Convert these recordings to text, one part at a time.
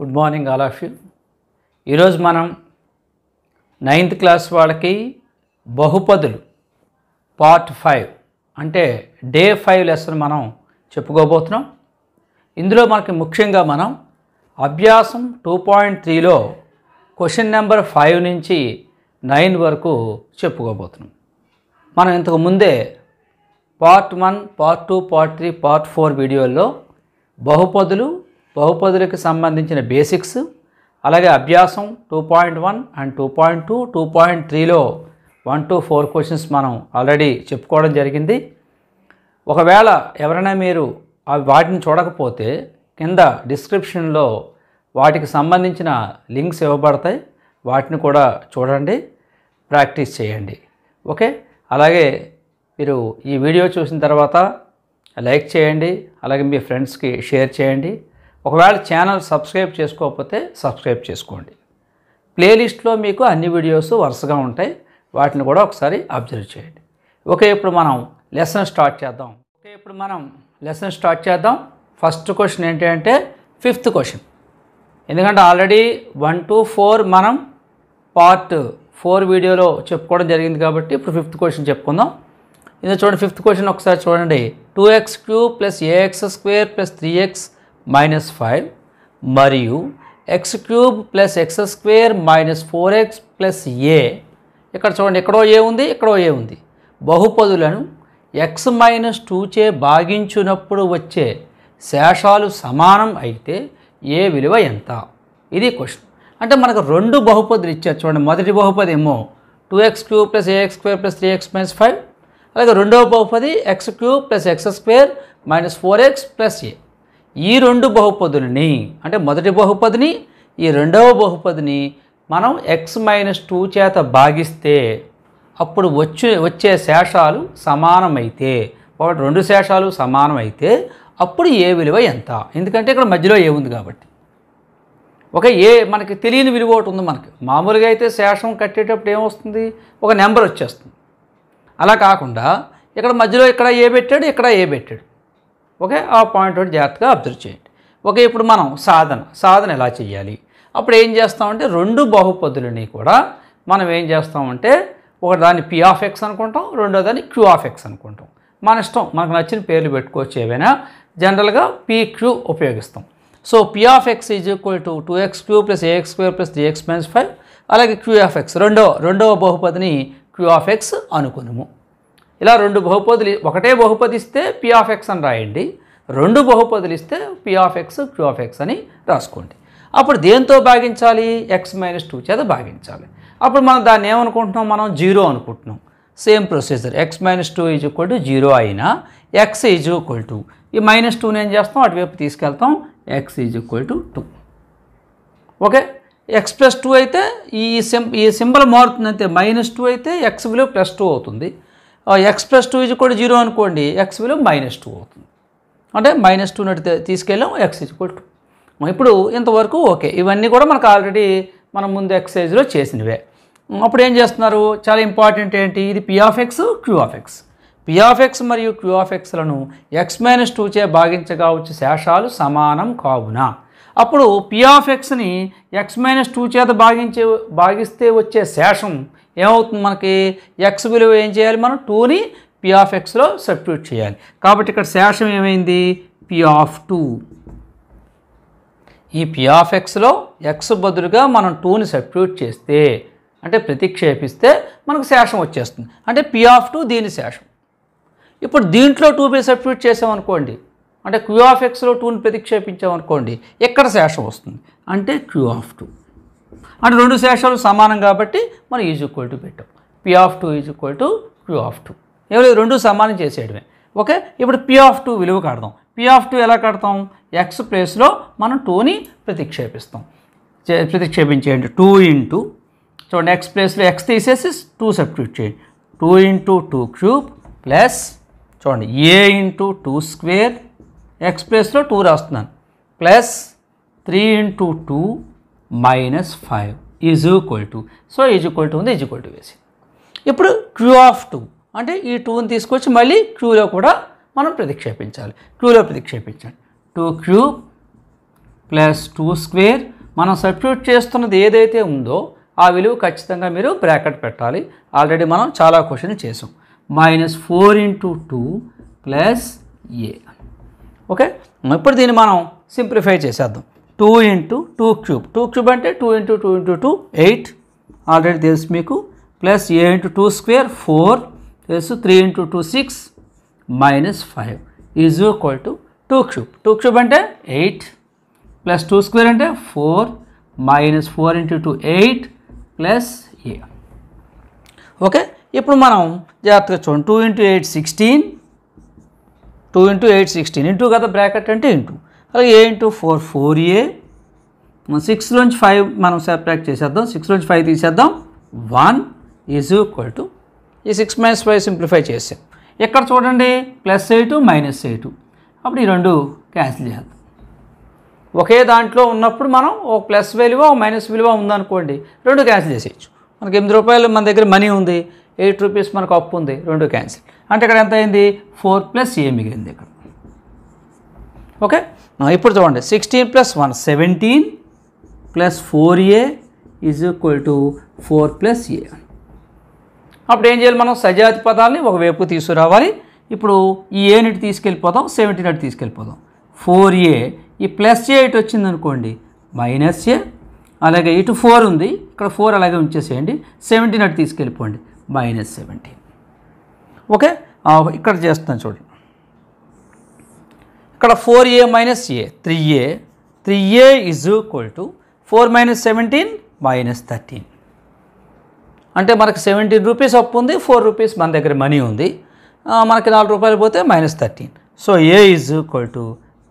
Good morning all of you ఈరోజు మనం ninth class వాళ్ళకి బహుపదులు పార్ట్ ఫైవ్ అంటే డే ఫైవ్ లెసన్ మనం చెప్పుకోబోతున్నాం ఇందులో మనకి ముఖ్యంగా మనం అభ్యాసం టూ పాయింట్ త్రీలో క్వశ్చన్ నెంబర్ ఫైవ్ నుంచి నైన్ వరకు చెప్పుకోబోతున్నాం మనం ఇంతకు ముందే part one part two part three part four వీడియోల్లో బహుపదులు బహుపదులకు సంబంధించిన బేసిక్స్ అలాగే అభ్యాసం two point one and two point two two point త్రీలో వన్ టు ఫోర్ క్వశ్చన్స్ మనం ఆల్రెడీ చెప్పుకోవడం జరిగింది ఒకవేళ ఎవరైనా మీరు వాటిని చూడకపోతే కింద డిస్క్రిప్షన్లో వాటికి సంబంధించిన లింక్స్ ఇవ్వబడతాయి వాటిని కూడా చూడండి ప్రాక్టీస్ చేయండి ఓకే అలాగే మీరు ఈ వీడియో చూసిన తర్వాత లైక్ చేయండి అలాగే మీ ఫ్రెండ్స్కి షేర్ చేయండి ఒకవేళ ఛానల్ సబ్స్క్రైబ్ చేసుకోకపోతే సబ్స్క్రైబ్ చేసుకోండి ప్లేలిస్ట్లో మీకు అన్ని వీడియోస్ వరుసగా ఉంటాయి వాటిని కూడా ఒకసారి అబ్జర్వ్ చేయండి ఓకే ఇప్పుడు మనం లెసన్ స్టార్ట్ చేద్దాం ఓకే ఇప్పుడు మనం లెసన్ స్టార్ట్ చేద్దాం ఫస్ట్ క్వశ్చన్ ఏంటి అంటే ఫిఫ్త్ క్వశ్చన్ ఎందుకంటే ఆల్రెడీ వన్ టు ఫోర్ మనం పార్ట్ ఫోర్ వీడియోలో చెప్పుకోవడం జరిగింది కాబట్టి ఇప్పుడు ఫిఫ్త్ క్వశ్చన్ చెప్పుకుందాం ఇందులో చూడండి ఫిఫ్త్ క్వశ్చన్ ఒకసారి చూడండి two X cube plus AX square plus three x minus five మరియు x cube plus X square minus four x plus a ఇక్కడ చూడండి ఎక్కడో ఏ ఉంది ఎక్కడో ఏ ఉంది బహుపదులను ఎక్స్ మైనస్ టూచే భాగించినప్పుడు వచ్చే శేషాలు సమానం అయితే ఏ విలువ ఎంత ఇది క్వశ్చన్ అంటే మనకు రెండు బహుపదులు ఇచ్చారు చూడండి మొదటి బహుపది ఏమో two X cube plus X square plus three x minus five అలాగే రెండవ బహుపది x cube plus X square minus four x plus a ఈ రెండు బహుపదులని అంటే మొదటి బహుపదిని ఈ రెండవ బహుపదిని మనం ఎక్స్ మైనస్ టూ చేత భాగిస్తే అప్పుడు వచ్చే వచ్చే శేషాలు సమానమైతే ఒకటి రెండు శేషాలు సమానమైతే అప్పుడు ఏ విలువ ఎంత ఎందుకంటే ఇక్కడ మధ్యలో ఏ ఉంది కాబట్టి ఒక ఏ మనకి తెలియని విలువ ఒకటి ఉంది మనకి మామూలుగా అయితే శేషం కట్టేటప్పుడు ఏమొస్తుంది ఒక నెంబర్ వచ్చేస్తుంది అలా కాకుండా ఇక్కడ మధ్యలో ఇక్కడ ఏ పెట్టాడు ఇక్కడ ఏ పెట్టాడు ఓకే ఆ పాయింట్ ఒకటి జాగ్రత్తగా అబ్జర్వ్ చేయండి ఓకే ఇప్పుడు మనం సాధన సాధన ఎలా చేయాలి అప్పుడు ఏం చేస్తామంటే రెండు బహుపదులని కూడా మనం ఏం చేస్తామంటే ఒక దాన్ని పి ఆఫ్ ఎక్స్ అనుకుంటాం రెండో దాన్ని క్యూ ఆఫ్ ఎక్స్ అనుకుంటాం మన ఇష్టం మనకు నచ్చిన పేర్లు పెట్టుకోవచ్చు ఏవైనా జనరల్గా పీక్యూ ఉపయోగిస్తాం so p of X is equal to two x cube plus AX square plus d x minus five అలాగే క్యూ ఆఫ్ ఎక్స్ రెండో రెండవ బహుపదిని క్యూ ఆఫ్ ఎక్స్ అనుకున్నాము ఇలా రెండు బహుపదులు ఒకటే బహుపది ఇస్తే పి ఆఫ్ ఎక్స్ అని రాయండి రెండు బహుపదులు ఇస్తే p of x q of x అని రాసుకోండి అప్పుడు దేంతో భాగించాలి ఎక్స్ మైనస్ టూ చేత భాగించాలి అప్పుడు మనం దాన్ని ఏమనుకుంటున్నాం మనం జీరో అనుకుంటున్నాం same procedure x minus two is equal to zero అయినా ఎక్స్ ఈజ్ ఈక్వల్ టు ఈ మైనస్ టూని ఏం చేస్తాం అటువైపు తీసుకెళ్తాం x is equal to two okay x plus two అయితే ఈ సిం ఈ సింబల్ మారుతుంది అంటే మైనస్ టూ అయితే ఎక్స్ విలువ ప్లస్ టూ అవుతుంది ఎక్స్ ప్లస్ టూ ఈజ్ కూడా జీరో అనుకోండి ఎక్స్ విలువ మైనస్ టూ అవుతుంది అంటే మైనస్ టూ నటి తీసుకెళ్ళాం ఎక్స్ ఈజ్ కూడా ఇప్పుడు ఇంతవరకు ఓకే ఇవన్నీ కూడా మనకు ఆల్రెడీ మనం ముందు ఎక్సైజ్లో చేసినవే అప్పుడు ఏం చేస్తున్నారు చాలా ఇంపార్టెంట్ ఏంటి ఇది p of x q of x x q of X x మరియు క్యూ ఆఫ్ ఎక్స్లను ఎక్స్ మైనస్ టూచే భాగించగా వచ్చే శేషాలు సమానం కావున అప్పుడు పిఆఫ్ఎక్స్ని ఎక్స్ మైనస్ టూ చేత భాగించే భాగిస్తే వచ్చే శేషం ఏమవుతుంది మనకి ఎక్స్ విలువ ఏం చేయాలి మనం టూని పి ఆఫ్ ఎక్స్లో సబ్స్టిట్యూట్ చేయాలి కాబట్టి ఇక్కడ శేషం ఏమైంది పి ఆఫ్ టూ ఈ పి ఆఫ్ ఎక్స్లో ఎక్స్ బదులుగా మనం టూని సబ్స్టిట్యూట్ చేస్తే అంటే ప్రతిక్షేపిస్తే మనకు శేషం వచ్చేస్తుంది అంటే పి ఆఫ్ టూ దీని శేషం ఇప్పుడు దీంట్లో టూ పి సబ్స్టిట్యూట్ చేసామనుకోండి అంటే క్యూ ఆఫ్ ఎక్స్లో టూని ప్రతిక్షేపించామనుకోండి ఇక్కడ శేషం వస్తుంది అంటే క్యూ ఆఫ్ టూ అంటే రెండు శేషాలు సమానం కాబట్టి మనం ఈజ్ ఈక్వల్ టు పెట్టాం p of two is equal to queue of two ఏమో రెండు సమానం చేసేయడమే ఓకే ఇప్పుడు పి ఆఫ్ టూ విలువ కడదాం పి ఆఫ్ టూ ఎలా కడతాం ఎక్స్ ప్లేస్లో మనం టూని ప్రతిక్షేపిస్తాం ప్రతిక్షేపించేయండి టూ ఇంటూ చూడండి ఎక్స్ ప్లేస్లో ఎక్స్ తీసేసి టూ సబ్స్టిట్యూట్ చేయండి two into two cube plus చూడండి a into two square x ప్లేస్లో టూ రాస్తున్నాను plus three into two minus five is equal to so is equal to ఉంది ఈజ్ ఈక్వల్ టు వేసి ఇప్పుడు queue of two అంటే ఈ టూని తీసుకొచ్చి మళ్ళీ క్యూలో కూడా మనం ప్రతిక్షేపించాలి క్యూలో ప్రతిక్షేపించాలి two q plus two square మనం సబ్స్టిట్యూట్ చేస్తున్నది ఏదైతే ఉందో ఆ విలువ ఖచ్చితంగా మీరు బ్రాకెట్ పెట్టాలి ఆల్రెడీ మనం చాలా క్వశ్చన్ చేసాం minus four into two plus a okay ఇప్పుడు దీన్ని మనం సింప్లిఫై చేసేద్దాం two into two cube two cube అంటే two into two into two eight already తెలుసు మీకు plus a into two square four తెలుసు three into two six minus five is equal to two cube two cube అంటే eight plus two square అంటే four minus four into two eight plus a okay ఇప్పుడు మనం జాగ్రత్తగా చూడండి two into eight sixteen two into eight sixteen into కదా bracket అంటే into అలాగే a into four four a six నుంచి ఫైవ్ మనం సెపరేట్ చేసేద్దాం సిక్స్ నుంచి ఫైవ్ తీసేద్దాం వన్ ఈజ్ ఈక్వల్ టు ఈ సిక్స్ మైనస్ ఫైవ్ సింప్లిఫై చేసాం ఎక్కడ చూడండి ప్లస్ ఎయిట్ మైనస్ ఎయిట్ అప్పుడు ఈ రెండు క్యాన్సిల్ చేద్దాం ఒకే దాంట్లో ఉన్నప్పుడు మనం ఒక ప్లస్ విలువ ఒక మైనస్ విలువ ఉందనుకోండి రెండు క్యాన్సిల్ చేసేయచ్చు మనకి ఎనిమిది రూపాయలు మన దగ్గర మనీ ఉంది ఎయిట్ రూపీస్ మనకు అప్పు ఉంది రెండు క్యాన్సిల్ అంటే ఇక్కడ ఎంత అయింది ఫోర్ ప్లస్ ఏ మిగిలింది ఇక్కడ ఓకే ఇప్పుడు చూడండి sixteen plus one seventeen plus four a is equal to four plus a అప్పుడు ఏం చేయాలి మనం సజాతి పదాలని ఒకవైపు తీసుకురావాలి ఇప్పుడు ఈ ఏనిటి తీసుకెళ్ళిపోదాం సెవెంటీన్ అటు తీసుకెళ్ళిపోదాం ఫోర్ ఏ ఈ ప్లస్ ఏ ఇటు వచ్చింది అనుకోండి మైనస్ ఏ అలాగే ఇటు ఫోర్ ఉంది ఇక్కడ ఫోర్ అలాగే ఉంచేసేయండి సెవెంటీన్ అటు తీసుకెళ్ళిపోండి మైనస్ సెవెంటీన్ ఓకే ఇక్కడ చేస్తున్నాను చూడండి ఇక్కడ four a minus a three a three a is equal to four minus seventeen minus thirteen అంటే మనకు సెవెంటీన్ రూపీస్ అప్పు ఉంది ఫోర్ రూపీస్ మన దగ్గర మనీ ఉంది మనకి నాలుగు రూపాయలు పోతే minus thirteen so a is equal to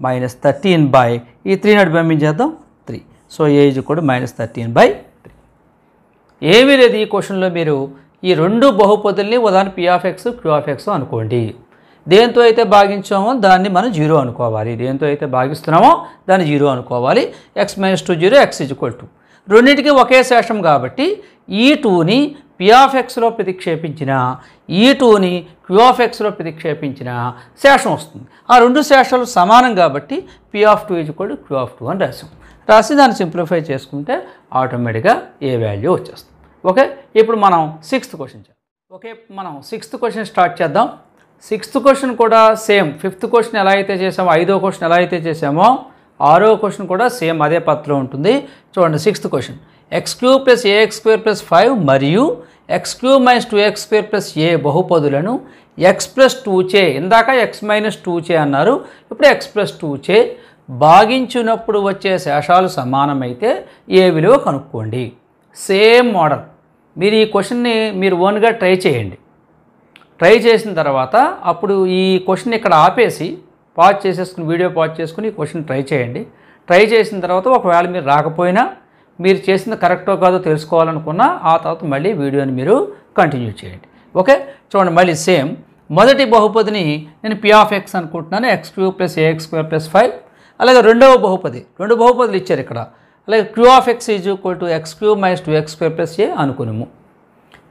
minus thirteen by ఈ త్రీ నాటి పంపించేద్దాం three so a is equal minus thirteen by three ఏమీ లేదు ఈ క్వశ్చన్లో మీరు ఈ రెండు బహుపదుల్ని ఉదాహరణ పిఆఫ్ఎక్స్ క్యూఆఫ్ఎక్స్ అనుకోండి దేంతో అయితే భాగించామో దాన్ని మనం జీరో అనుకోవాలి దేంతో అయితే భాగిస్తున్నామో దాన్ని జీరో అనుకోవాలి x minus two zero x equal two రెండింటికి ఒకే శేషం కాబట్టి ఈ టూని ఎక్స్లో ప్రతిక్షేపించిన ఈ టూని క్యూఆఫ్ఎక్స్లో ప్రతిక్షేపించిన శేషం వస్తుంది ఆ రెండు శేషాలు సమానం కాబట్టి P of two is equal q of two అని రాసాం రాసి దాన్ని సింప్లిఫై చేసుకుంటే ఆటోమేటిక్గా ఏ వాల్యూ వచ్చేస్తుంది ఓకే ఇప్పుడు మనం సిక్స్త్ క్వశ్చన్ చేద్దాం ఓకే మనం సిక్స్త్ క్వశ్చన్ స్టార్ట్ చేద్దాం సిక్స్త్ క్వశ్చన్ కూడా సేమ్ ఫిఫ్త్ క్వశ్చన్ ఎలా అయితే చేసామో ఐదో క్వశ్చన్ ఎలా అయితే చేసామో ఆరో క్వశ్చన్ కూడా సేమ్ అదే పత్రంలో ఉంటుంది చూడండి sixth question x cube plus AX square plus five మరియు x cube minus two X square plus a బహుపదులను ఎక్స్ ప్లస్ టూ చే ఇందాక ఎక్స్ మైనస్ టూ చే అన్నారు ఇప్పుడు ఎక్స్ ప్లస్ టూ చే భాగించినప్పుడు వచ్చే శేషాలు సమానమైతే ఏ విలువ కనుక్కోండి సేమ్ మోడల్ మీరు ఈ క్వశ్చన్ని మీరు ఓన్గా ట్రై చేయండి ట్రై చేసిన తర్వాత అప్పుడు ఈ క్వశ్చన్ ఇక్కడ ఆపేసి పాజ్ చేసేసుకుని వీడియో పాజ్ చేసుకుని ఈ క్వశ్చన్ ట్రై చేయండి ట్రై చేసిన తర్వాత ఒకవేళ మీరు రాకపోయినా మీరు చేసింది కరెక్టో కాదో తెలుసుకోవాలనుకున్నా ఆ తర్వాత మళ్ళీ వీడియోని మీరు కంటిన్యూ చేయండి ఓకే చూడండి మళ్ళీ సేమ్ మొదటి బహుపదిని నేను పి ఆఫ్ ఎక్స్ అనుకుంటున్నాను X cube plus AX square plus five అలాగే రెండవ బహుపది రెండు బహుపదులు ఇచ్చారు ఇక్కడ అలాగే queue of X is equal to X cube minus two X square plus a అనుకునేము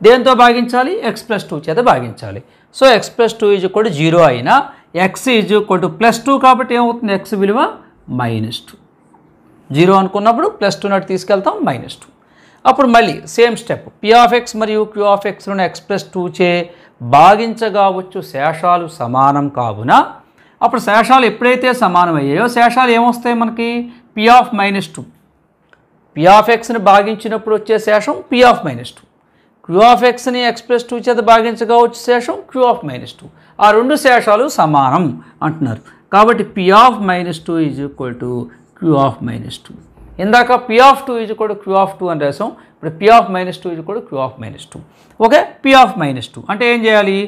దేంతో భాగించాలి ఎక్స్ ప్లస్ టూ చేత భాగించాలి so X plus two is equal zero అయినా X is equal plus two కాబట్టి ఏమవుతుంది ఎక్స్ విలువ మైనస్ టూ జీరో అనుకున్నప్పుడు ప్లస్ టూ నాటి తీసుకెళ్తాం మైనస్ టూ అప్పుడు మళ్ళీ same step P of X మరియు క్యూ ఆఫ్ ఎక్స్లను ఎక్స్ ప్లస్ టూ చే భాగించగావచ్చు శేషాలు సమానం కావున అప్పుడు శేషాలు ఎప్పుడైతే సమానం అయ్యాయో శేషాలు ఏమొస్తాయి మనకి P of minus two P of ఎక్స్ని భాగించినప్పుడు వచ్చే శేషం P of minus two Q of ఎక్స్ని ఎక్స్ ప్లస్ టూ చేత భాగించగా వచ్చే శేషం క్యూ ఆఫ్ మైనస్ టూ ఆ రెండు శేషాలు సమానం అంటున్నారు కాబట్టి P of minus two is equal to queue of minus two ఇందాక పి ఆఫ్ టూ ఈజ్ కూడా క్యూ ఆఫ్ టూ అని రాసాం ఇప్పుడు P of minus two is కూడా Q of minus two okay P of minus two అంటే ఏం చేయాలి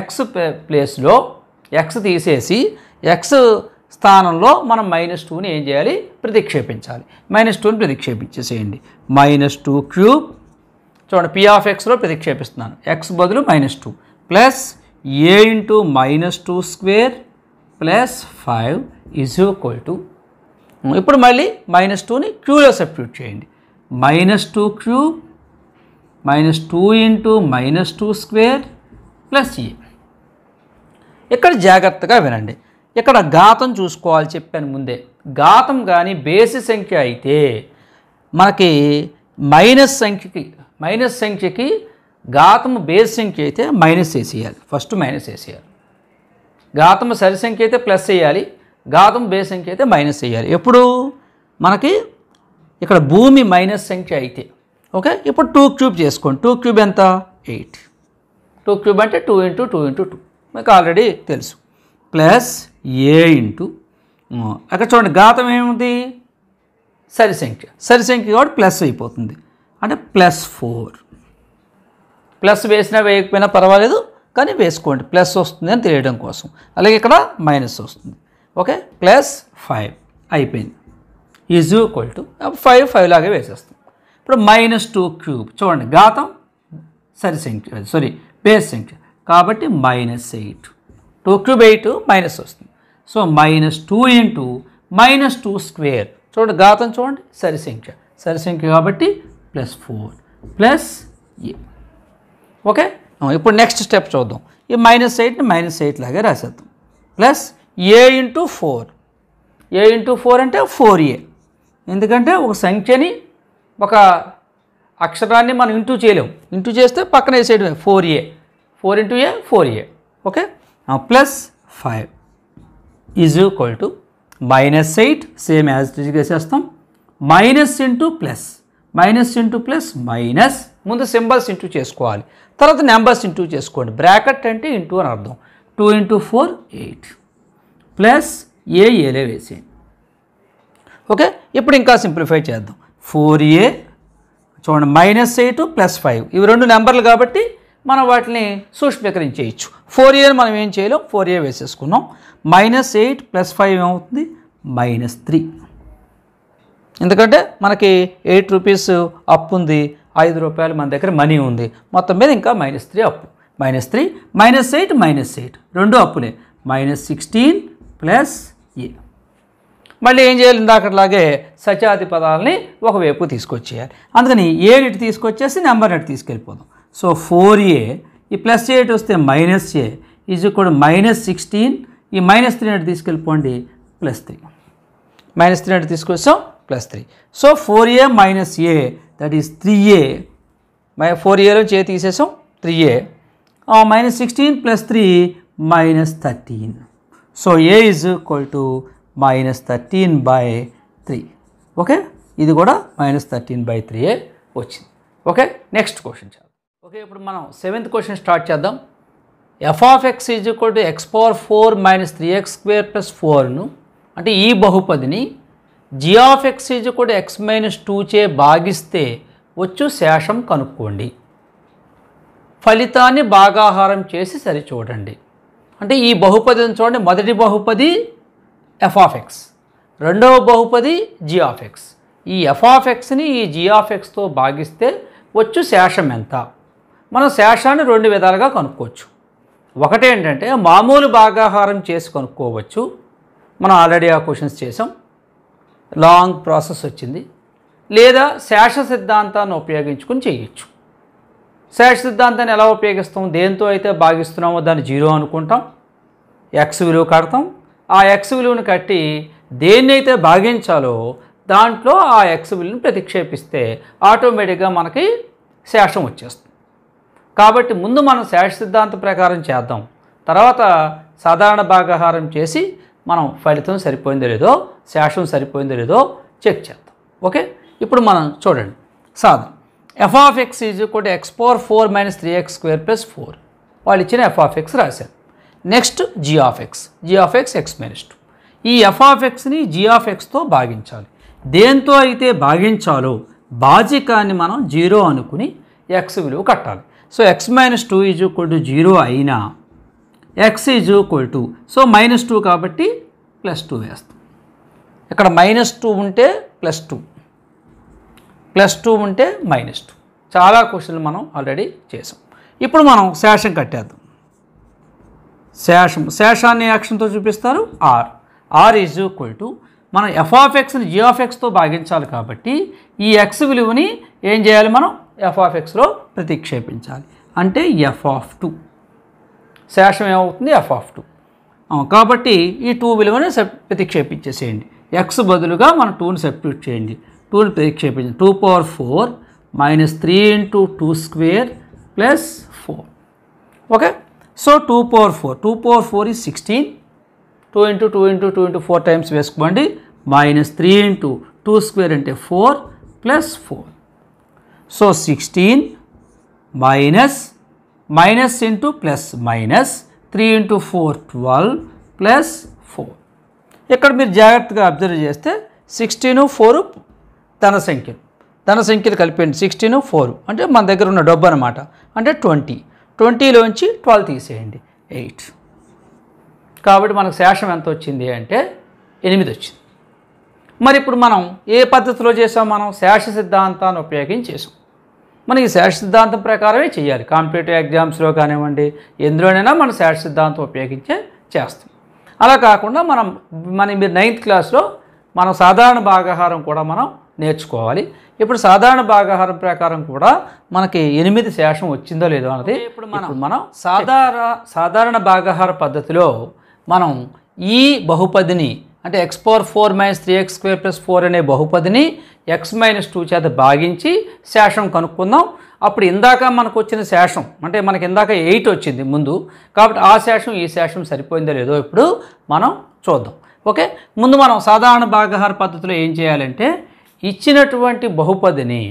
x ప్లేస్లో ఎక్స్ తీసేసి ఎక్స్ స్థానంలో మనం మైనస్ టూని ఏం చేయాలి ప్రతిక్షేపించాలి మైనస్ టూని ప్రతిక్షేపించేసేయండి మైనస్ టూ క్యూబ్ చూడండి పి ఆఫ్ ఎక్స్లో ప్రతిక్షేపిస్తున్నాను ఎక్స్ బదులు minus two plus a into minus two square plus five is equal to ఇప్పుడు మళ్ళీ మైనస్ టూని క్యూలో సబ్స్టిట్యూట్ చేయండి minus two cube minus two into minus two square plus a ఇక్కడ జాగ్రత్తగా వినండి ఇక్కడ ఘాతం చూసుకోవాలి చెప్పాను ముందే ఘాతం కానీ బేసి సంఖ్య అయితే మనకి మైనస్ సంఖ్యకి మైనస్ సంఖ్యకి ఘాతము బేస్ సంఖ్య అయితే మైనస్ వేసేయాలి ఫస్ట్ మైనస్ వేసేయాలి ఘాతము సరి సంఖ్య అయితే ప్లస్ వేయాలి ఘాతం బేస్ సంఖ్య అయితే మైనస్ వేయాలి ఎప్పుడు మనకి ఇక్కడ భూమి మైనస్ సంఖ్య అయితే ఓకే ఇప్పుడు టూ క్యూబ్ చేసుకోండి టూ క్యూబ్ ఎంత ఎయిట్ టూ క్యూబ్ అంటే two into two into two మీకు ఆల్రెడీ తెలుసు ప్లస్ ఏ ఇంటూ అక్కడ చూడండి ఘాతం ఏముంది సరి సంఖ్య సరి సంఖ్య కాబట్టి ప్లస్ అయిపోతుంది అంటే ప్లస్ ఫోర్ ప్లస్ వేసినా వేయకపోయినా పర్వాలేదు కానీ వేసుకోండి ప్లస్ వస్తుంది అని తెలియడం కోసం అలాగే ఇక్కడ మైనస్ వస్తుంది ఓకే ప్లస్ ఫైవ్ అయిపోయింది is equal to five five లాగే వేసేస్తాం ఇప్పుడు మైనస్ టూ క్యూబ్ చూడండి ఘాతం సరి సంఖ్య సారీ బేస్ సంఖ్య కాబట్టి minus eight two cube eight minus వస్తుంది so minus two into minus two square చూడండి ఘాతం చూడండి సరి సంఖ్య సరి సంఖ్య కాబట్టి plus four plus a okay ఇప్పుడు నెక్స్ట్ స్టెప్ చూద్దాం ఈ మైనస్ ఎయిట్ని మైనస్ ఎయిట్ లాగే రాసేద్దాం plus a into four a into four అంటే ఫోర్ ఏ ఎందుకంటే ఒక సంఖ్యని ఒక అక్షరాన్ని మనం ఇంటూ చేయలేము ఇంటూ చేస్తే పక్కన side four a four into a four a okay plus five is equal to minus eight same as టీజ్ వేసేస్తాం minus into plus minus into plus minus ముందు సింబల్స్ ఇంటూ చేసుకోవాలి తర్వాత నెంబర్స్ ఇంటూ చేసుకోండి bracket అంటే into అని అర్థం two into four eight plus a ఏలే వేసేయండి ఓకే ఇప్పుడు ఇంకా సింప్లిఫై చేద్దాం ఫోర్ ఏ చూడండి మైనస్ ఎయిట్ ప్లస్ ఫైవ్ ఇవి రెండు నెంబర్లు కాబట్టి మనం వాటిని సూక్ష్మీకరించేయచ్చు ఫోర్ ఏని మనం ఏం చేయలేం ఫోర్ ఏ వేసేసుకున్నాం మైనస్ ఎయిట్ ప్లస్ ఫైవ్ ఏమవుతుంది మైనస్ త్రీ ఎందుకంటే మనకి ఎయిట్ రూపీస్ అప్పు ఉంది ఐదు రూపాయలు మన దగ్గర మనీ ఉంది మొత్తం మీద ఇంకా మైనస్ త్రీ అప్పు minus three minus eight minus eight రెండు అప్పులే మైనస్ సిక్స్టీన్ ప్లస్ ఏ మళ్ళీ ఏం చేయాలి ఇందాకట్లాగే సచాది పదాలని ఒకవైపు తీసుకొచ్చేయాలి అందుకని ఏడిటి తీసుకొచ్చేసి నెంబర్ ఎయిట్ తీసుకెళ్ళిపోదాం సో ఫోర్ ఏ ఈ ప్లస్ ఎయిట్ వస్తే మైనస్ ఏ ఈజ్ ఇక్కడ మైనస్ సిక్స్టీన్ ఈ మైనస్ త్రీ అటు తీసుకెళ్ళిపోండి ప్లస్ త్రీ మైనస్ త్రీ అటు తీసుకొచ్చాం plus three so four a minus a that is three a మై ఫోర్ ఏలో చే తీసేసాం three a minus sixteen plus three minus thirteen so a is equal to minus thirteen by three okay ఇది కూడా minus thirteen by three a వచ్చింది okay next question చాలు okay ఇప్పుడు మనం సెవెంత్ క్వశ్చన్ స్టార్ట్ చేద్దాం F of X is equal to X power four minus three X square plus ఫోర్ను అంటే ఈ బహుపదిని జీ ఆఫ్ ఎక్స్ ఈజ్ కూడా ఎక్స్ మైనస్ చే భాగిస్తే వచ్చు శేషం కనుక్కోండి ఫలితాన్ని భాగాహారం చేసి సరి చూడండి అంటే ఈ బహుపదిని చూడండి మొదటి బహుపది ఎఫ్ ఆఫ్ రెండవ బహుపది జీ ఆఫ్ ఎక్స్ ఈ ఎఫ్ ఆఫ్ ఎక్స్ని ఈ జీ ఆఫ్ ఎక్స్తో భాగిస్తే వచ్చు శేషం ఎంత మనం శేషాన్ని రెండు విధాలుగా కనుక్కోవచ్చు ఒకటి ఏంటంటే మామూలు భాగాహారం చేసి కనుక్కోవచ్చు మనం ఆల్రెడీ ఆ క్వశ్చన్స్ చేసాం లాంగ్ ప్రాసెస్ వచ్చింది లేదా శేష సిద్ధాంతాన్ని ఉపయోగించుకుని చేయొచ్చు శేష సిద్ధాంతాన్ని ఎలా ఉపయోగిస్తాం దేంతో అయితే భాగిస్తున్నామో దాన్ని జీరో అనుకుంటాం ఎక్స్ విలువ కడతాం ఆ ఎక్స్ విలువను కట్టి దేన్నైతే భాగించాలో దాంట్లో ఆ ఎక్స్ విలువను ప్రతిక్షేపిస్తే ఆటోమేటిక్గా మనకి శేషం వచ్చేస్తుంది కాబట్టి ముందు మనం శేష సిద్ధాంతం ప్రకారం చేద్దాం తర్వాత సాధారణ భాగాహారం చేసి మనం ఫలితం సరిపోయిందో లేదో శాస్త్రం సరిపోయిందో లేదో చెక్ చేద్దాం ఓకే ఇప్పుడు మనం చూడండి సాధన F of X is equal X power four minus three X square plus four వాళ్ళు ఇచ్చిన ఎఫ్ ఆఫ్ ఎక్స్ రాశారు next G of X G of X X minus two ఈ ఎఫ్ ఆఫ్ ఎక్స్ని జీ ఆఫ్ ఎక్స్తో భాగించాలి దేంతో అయితే భాగించాలో బాజికాన్ని మనం జీరో అనుకుని ఎక్స్ విలువ కట్టాలి so X minus two is equal to zero అయినా X is equal to so minus two కాబట్టి ప్లస్ టూ వేస్తాం ఇక్కడ మైనస్ టూ ఉంటే ప్లస్ టూ ప్లస్ టూ ఉంటే మైనస్ టూ చాలా క్వశ్చన్లు మనం ఆల్రెడీ చేసాం ఇప్పుడు మనం శేషం కట్టేద్దాం శేషం శేషాన్ని యాక్షన్తో చూపిస్తారు R R is equal to మనం ఎఫ్ ఆఫ్ ఎక్స్ని జీ ఆఫ్ ఎక్స్తో భాగించాలి కాబట్టి ఈ ఎక్స్ విలువని ఏం చేయాలి మనం ఎఫ్ ఆఫ్ ఎక్స్లో ప్రతిక్షేపించాలి అంటే ఎఫ్ ఆఫ్ టూ శేషం ఏమవుతుంది ఎఫ్ ఆఫ్ టూ కాబట్టి ఈ టూ విలువని ప్రతిక్షేపించేసేయండి ఎక్స్ బదులుగా మనం టూని సెప్యూట్ చేయండి టూని ప్రతిక్షేపించండి two power four minus three into two square plus four okay so two power four two power four is sixteen two into two into two into four times వేసుకోండి minus three into two square అంటే four plus four so sixteen minus minus into plus minus three into four twelve plus four ఇక్కడ మీరు జాగ్రత్తగా observe చేస్తే సిక్స్టీను four ధన సంఖ్యలు ధన సంఖ్యలు కలిపేయండి సిక్స్టీను ఫోర్ అంటే మన దగ్గర ఉన్న డబ్బు అనమాట అంటే ట్వంటీ ట్వంటీలోంచి ట్వెల్వ్ తీసేయండి ఎయిట్ కాబట్టి మనకు శేషం ఎంత వచ్చింది అంటే ఎనిమిది వచ్చింది మరి ఇప్పుడు మనం ఏ పద్ధతిలో చేసాం మనం శేష సిద్ధాంతాన్ని ఉపయోగించేసాం మనం ఈ శాస్త్ర సిద్ధాంతం ప్రకారమే చేయాలి కాంపిటేటివ్ ఎగ్జామ్స్లో కానివ్వండి ఎందులోనైనా మన శాస్త్ర సిద్ధాంతం ఉపయోగించే చేస్తాం అలా కాకుండా మనం మన మీరు నైన్త్ క్లాస్లో మనం సాధారణ భాగాహారం కూడా మనం నేర్చుకోవాలి ఇప్పుడు సాధారణ భాగాహారం ప్రకారం కూడా మనకి ఎనిమిది శేషం వచ్చిందో లేదో అన్నది ఇప్పుడు మనం మనం సాధారణ సాధారణ భాగాహార పద్ధతిలో మనం ఈ బహుపదిని అంటే X power four minus three X square plus four అనే బహుపదిని ఎక్స్ మైనస్ టూ చేత భాగించి శేషం కనుక్కుందాం అప్పుడు ఇందాక మనకు వచ్చిన శేషం అంటే మనకి ఇందాక ఎయిట్ వచ్చింది ముందు కాబట్టి ఆ శేషం ఈ శేషం సరిపోయిందో లేదో ఇప్పుడు మనం చూద్దాం ఓకే ముందు మనం సాధారణ భాగహార పద్ధతిలో ఏం చేయాలంటే ఇచ్చినటువంటి బహుపదిని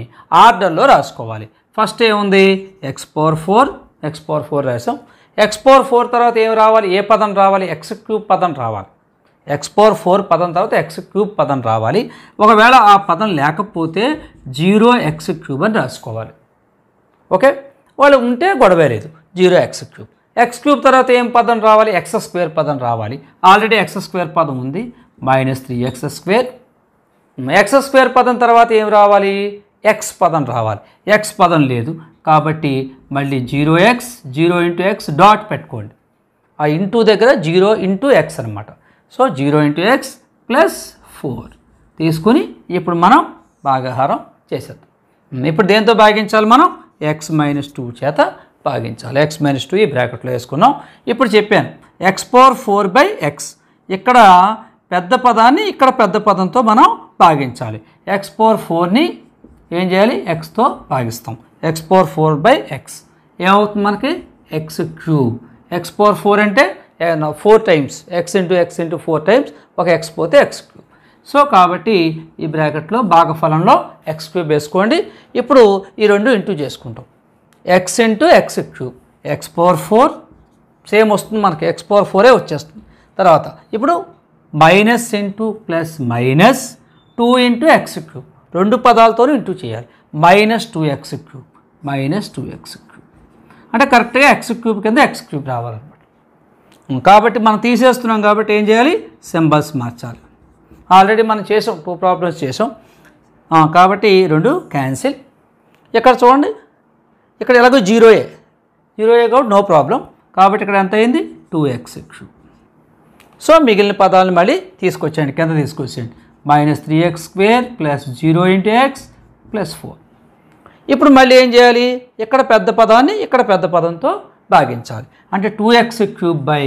ఆర్డర్లో రాసుకోవాలి ఫస్ట్ ఏముంది X power four X power four రాసాం ఎక్స్ పవర్ ఫోర్ తర్వాత ఏం రావాలి ఏ పదం రావాలి ఎక్స్ క్యూబ్ పదం రావాలి ఎక్స్ పవర్ ఫోర్ పదం తర్వాత ఎక్స్ క్యూబ్ పదం రావాలి ఒకవేళ ఆ పదం లేకపోతే జీరో ఎక్స్ క్యూబ్ అని రాసుకోవాలి ఓకే వాళ్ళు ఉంటే గొడవ లేదు zero X cube X cube తర్వాత ఏం పదం రావాలి ఎక్స్ స్క్వేర్ పదం రావాలి ఆల్రెడీ ఎక్స్ స్క్వేర్ పదం ఉంది minus three X square X square పదం తర్వాత ఏం రావాలి ఎక్స్ పదం రావాలి ఎక్స్ పదం లేదు కాబట్టి మళ్ళీ zero X zero into X dot పెట్టుకోండి ఆ ఇంటూ దగ్గర జీరో ఇంటూ ఎక్స్ అనమాట so zero into X plus four తీసుకుని ఇప్పుడు మనం భాగాహారం చేసేద్దాం ఇప్పుడు దేంతో భాగించాలి మనం ఎక్స్ మైనస్ టూ చేత భాగించాలి ఎక్స్ మైనస్ టూ ఈ బ్రాకెట్లో వేసుకున్నాం ఇప్పుడు చెప్పాను X power four by X ఇక్కడ పెద్ద పదాన్ని ఇక్కడ పెద్ద పదంతో మనం భాగించాలి ఎక్స్ పవర్ ఫోర్ని ఏం చేయాలి ఎక్స్తో భాగిస్తాం X power four by X ఏమవుతుంది మనకి X cube X power four అంటే four times X into X into four times ఒక ఎక్స్ పోతే ఎక్స్ క్యూబ్ సో కాబట్టి ఈ బ్రాకెట్లో భాగఫలంలో ఎక్స్ క్యూబ్ వేసుకోండి ఇప్పుడు ఈ రెండు ఇంటూ చేసుకుంటాం X into X cube X power four same వస్తుంది మనకి ఎక్స్ పవర్ ఫోరే వచ్చేస్తుంది తర్వాత ఇప్పుడు minus into plus minus two into X cube రెండు పదాలతో ఇంటూ చేయాలి minus two X cube minus two X cube అంటే కరెక్ట్గా ఎక్స్ క్యూబ్ కింద ఎక్స్ క్యూబ్ రావాలన్నమాట కాబట్టి మనం తీసేస్తున్నాం కాబట్టి ఏం చేయాలి సింబల్స్ మార్చాలి ఆల్రెడీ మనం చేసాం టూ ప్రాబ్లమ్స్ చేసాం కాబట్టి రెండు క్యాన్సిల్ ఇక్కడ చూడండి ఇక్కడ ఎలాగో జీరో ఏ కాబట్టి నో ప్రాబ్లం కాబట్టి ఇక్కడ ఎంత అయింది టూ ఎక్స్ సో మిగిలిన పదాలను మళ్ళీ తీసుకొచ్చేయండి కింద తీసుకొచ్చేయండి minus three X square plus zero into X plus four ఇప్పుడు మళ్ళీ ఏం చేయాలి ఇక్కడ పెద్ద పదాన్ని ఇక్కడ పెద్ద పదంతో భాగించాలి అంటే two X cube by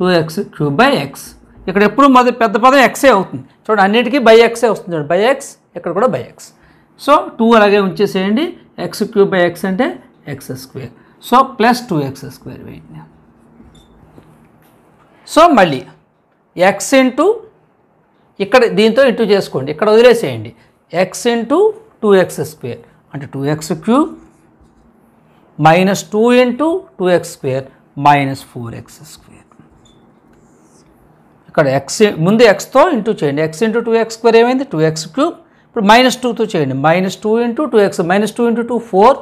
two X cube by X ఇక్కడ ఎప్పుడు మొదటి పెద్ద పదం ఎక్సే అవుతుంది చూడండి అన్నిటికీ బై ఎక్సే వస్తుంది చూడండి బై ఎక్స్ ఇక్కడ కూడా బై ఎక్స్ సో టూ అలాగే ఉంచేసేయండి ఎక్స్ క్యూబ్ బై ఎక్స్ అంటే X square so plus two X square వేయండి సో మళ్ళీ ఎక్స్ ఇంటూ ఇక్కడ దీంతో ఇంటూ చేసుకోండి ఇక్కడ వదిలేసేయండి X into two X square అంటే two X cube minus two into 2x square minus 4x square. ఇక్కడ ఎక్స్ ముందు ఎక్స్తో ఇంటూ చేయండి X into two X square ఏమైంది టూ ఎక్స్ క్యూబ్ ఇప్పుడు మైనస్ టూతో చేయండి minus two into two X minus two into two four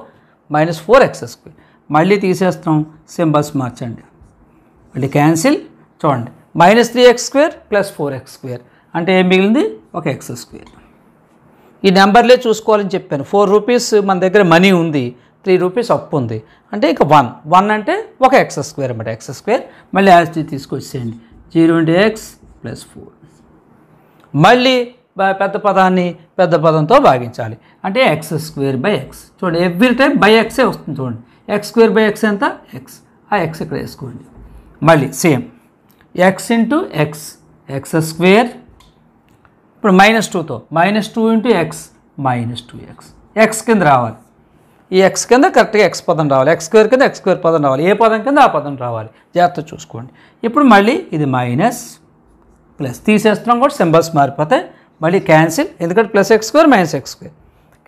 minus four X square మళ్ళీ తీసేస్తాం సింబల్స్ మార్చండి మళ్ళీ క్యాన్సిల్ చూడండి minus three X square plus four X square అంటే ఏం మిగిలింది ఒక ఎక్స్ స్క్వేర్ ఈ నెంబర్లే చూసుకోవాలని చెప్పాను ఫోర్ రూపీస్ మన దగ్గర మనీ ఉంది త్రీ రూపీస్ అప్పు ఉంది అంటే ఇక వన్ వన్ అంటే ఒక ఎక్స్ స్క్వేర్ అనమాట ఎక్స్ స్క్వేర్ మళ్ళీ యాజ్ తీసుకొచ్చేయండి zero into X plus four మళ్ళీ పెద్ద పదాన్ని పెద్ద పదంతో భాగించాలి అంటే ఎక్స్ స్క్వేర్ బై ఎక్స్ చూడండి ఎవ్రీ టైం బై ఎక్సే వస్తుంది చూడండి ఎక్స్ స్క్వేర్ బై ఎక్స్ ఎంత ఎక్స్ ఆ ఎక్స్ ఇక్కడ వేసుకోండి మళ్ళీ same X into X X square ఇప్పుడు మైనస్ టూతో minus two into X minus two X X కింద రావాలి ఈ ఎక్స్ కింద కరెక్ట్గా ఎక్స్ పదం రావాలి ఎక్స్ స్క్వేర్ కింద ఎక్స్ స్క్వేర్ పదం రావాలి ఏ పదం కింద ఆ పదం రావాలి జాగ్రత్త చూసుకోండి ఇప్పుడు మళ్ళీ ఇది మైనస్ ప్లస్ తీసేస్తున్నాం కూడా సింబల్స్ మారిపోతే మళ్ళీ క్యాన్సిల్ ఎందుకంటే plus X square minus X square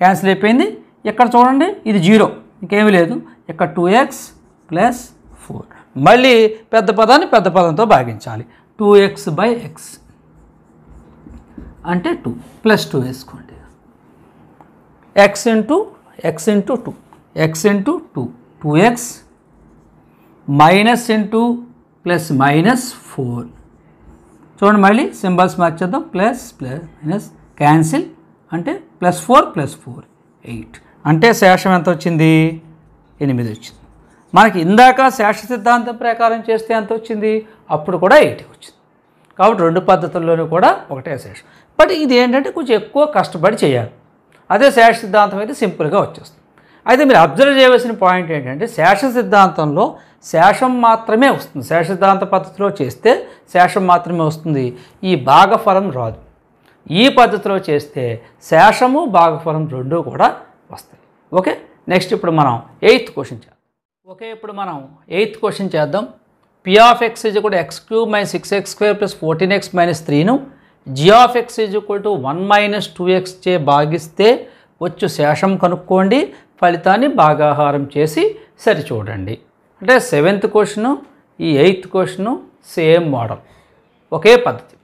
cancel అయిపోయింది ఇక్కడ చూడండి ఇది జీరో ఇంకేమీ లేదు ఇక్కడ టూ ఎక్స్ ప్లస్ ఫోర్ మళ్ళీ పెద్ద పదాన్ని పెద్ద పదంతో భాగించాలి టూ ఎక్స్ బై ఎక్స్ అంటే టూ ప్లస్ టూ వేసుకోండి X into x two 2 x two two X minus into plus minus four చూడండి మళ్ళీ సింబల్స్ మార్చేద్దాం ప్లస్ ప్లస్ మైనస్ క్యాన్సిల్ అంటే plus four plus four eight అంటే శేషం ఎంత వచ్చింది ఎనిమిది వచ్చింది మనకి ఇందాక శేష సిద్ధాంతం ప్రకారం చేస్తే ఎంత వచ్చింది అప్పుడు కూడా ఎయిట్ వచ్చింది కాబట్టి రెండు పద్ధతుల్లోనూ కూడా ఒకటే శేషం బట్ ఇది ఏంటంటే కొంచెం ఎక్కువ కష్టపడి చేయాలి అదే శేష సిద్ధాంతం అయితే సింపుల్గా వచ్చేస్తుంది అయితే మీరు అబ్జర్వ్ చేయవలసిన పాయింట్ ఏంటంటే శేష సిద్ధాంతంలో శేషం మాత్రమే వస్తుంది శేష సిద్ధాంత పద్ధతిలో చేస్తే శేషం మాత్రమే వస్తుంది ఈ భాగఫలం రాదు ఈ పద్ధతిలో చేస్తే శేషము భాగఫలం రెండూ కూడా వస్తాయి ఓకే నెక్స్ట్ ఇప్పుడు మనం ఎయిత్ క్వశ్చన్ చేద్దాం ఓకే ఇప్పుడు మనం ఎయిత్ క్వశ్చన్ చేద్దాం పిఆఫ్ ఎక్స్ ఇజ్ కూడా X cube minus six X square plus fourteen X minus త్రీను G of X is equal to one minus two X చే భాగిస్తే వచ్చు శేషం కనుక్కోండి ఫలితాన్ని భాగాహారం చేసి సరిచూడండి అంటే సెవెంత్ క్వశ్చను ఈ ఎయిత్ క్వశ్చను సేమ్ మోడల్ ఒకే పద్ధతి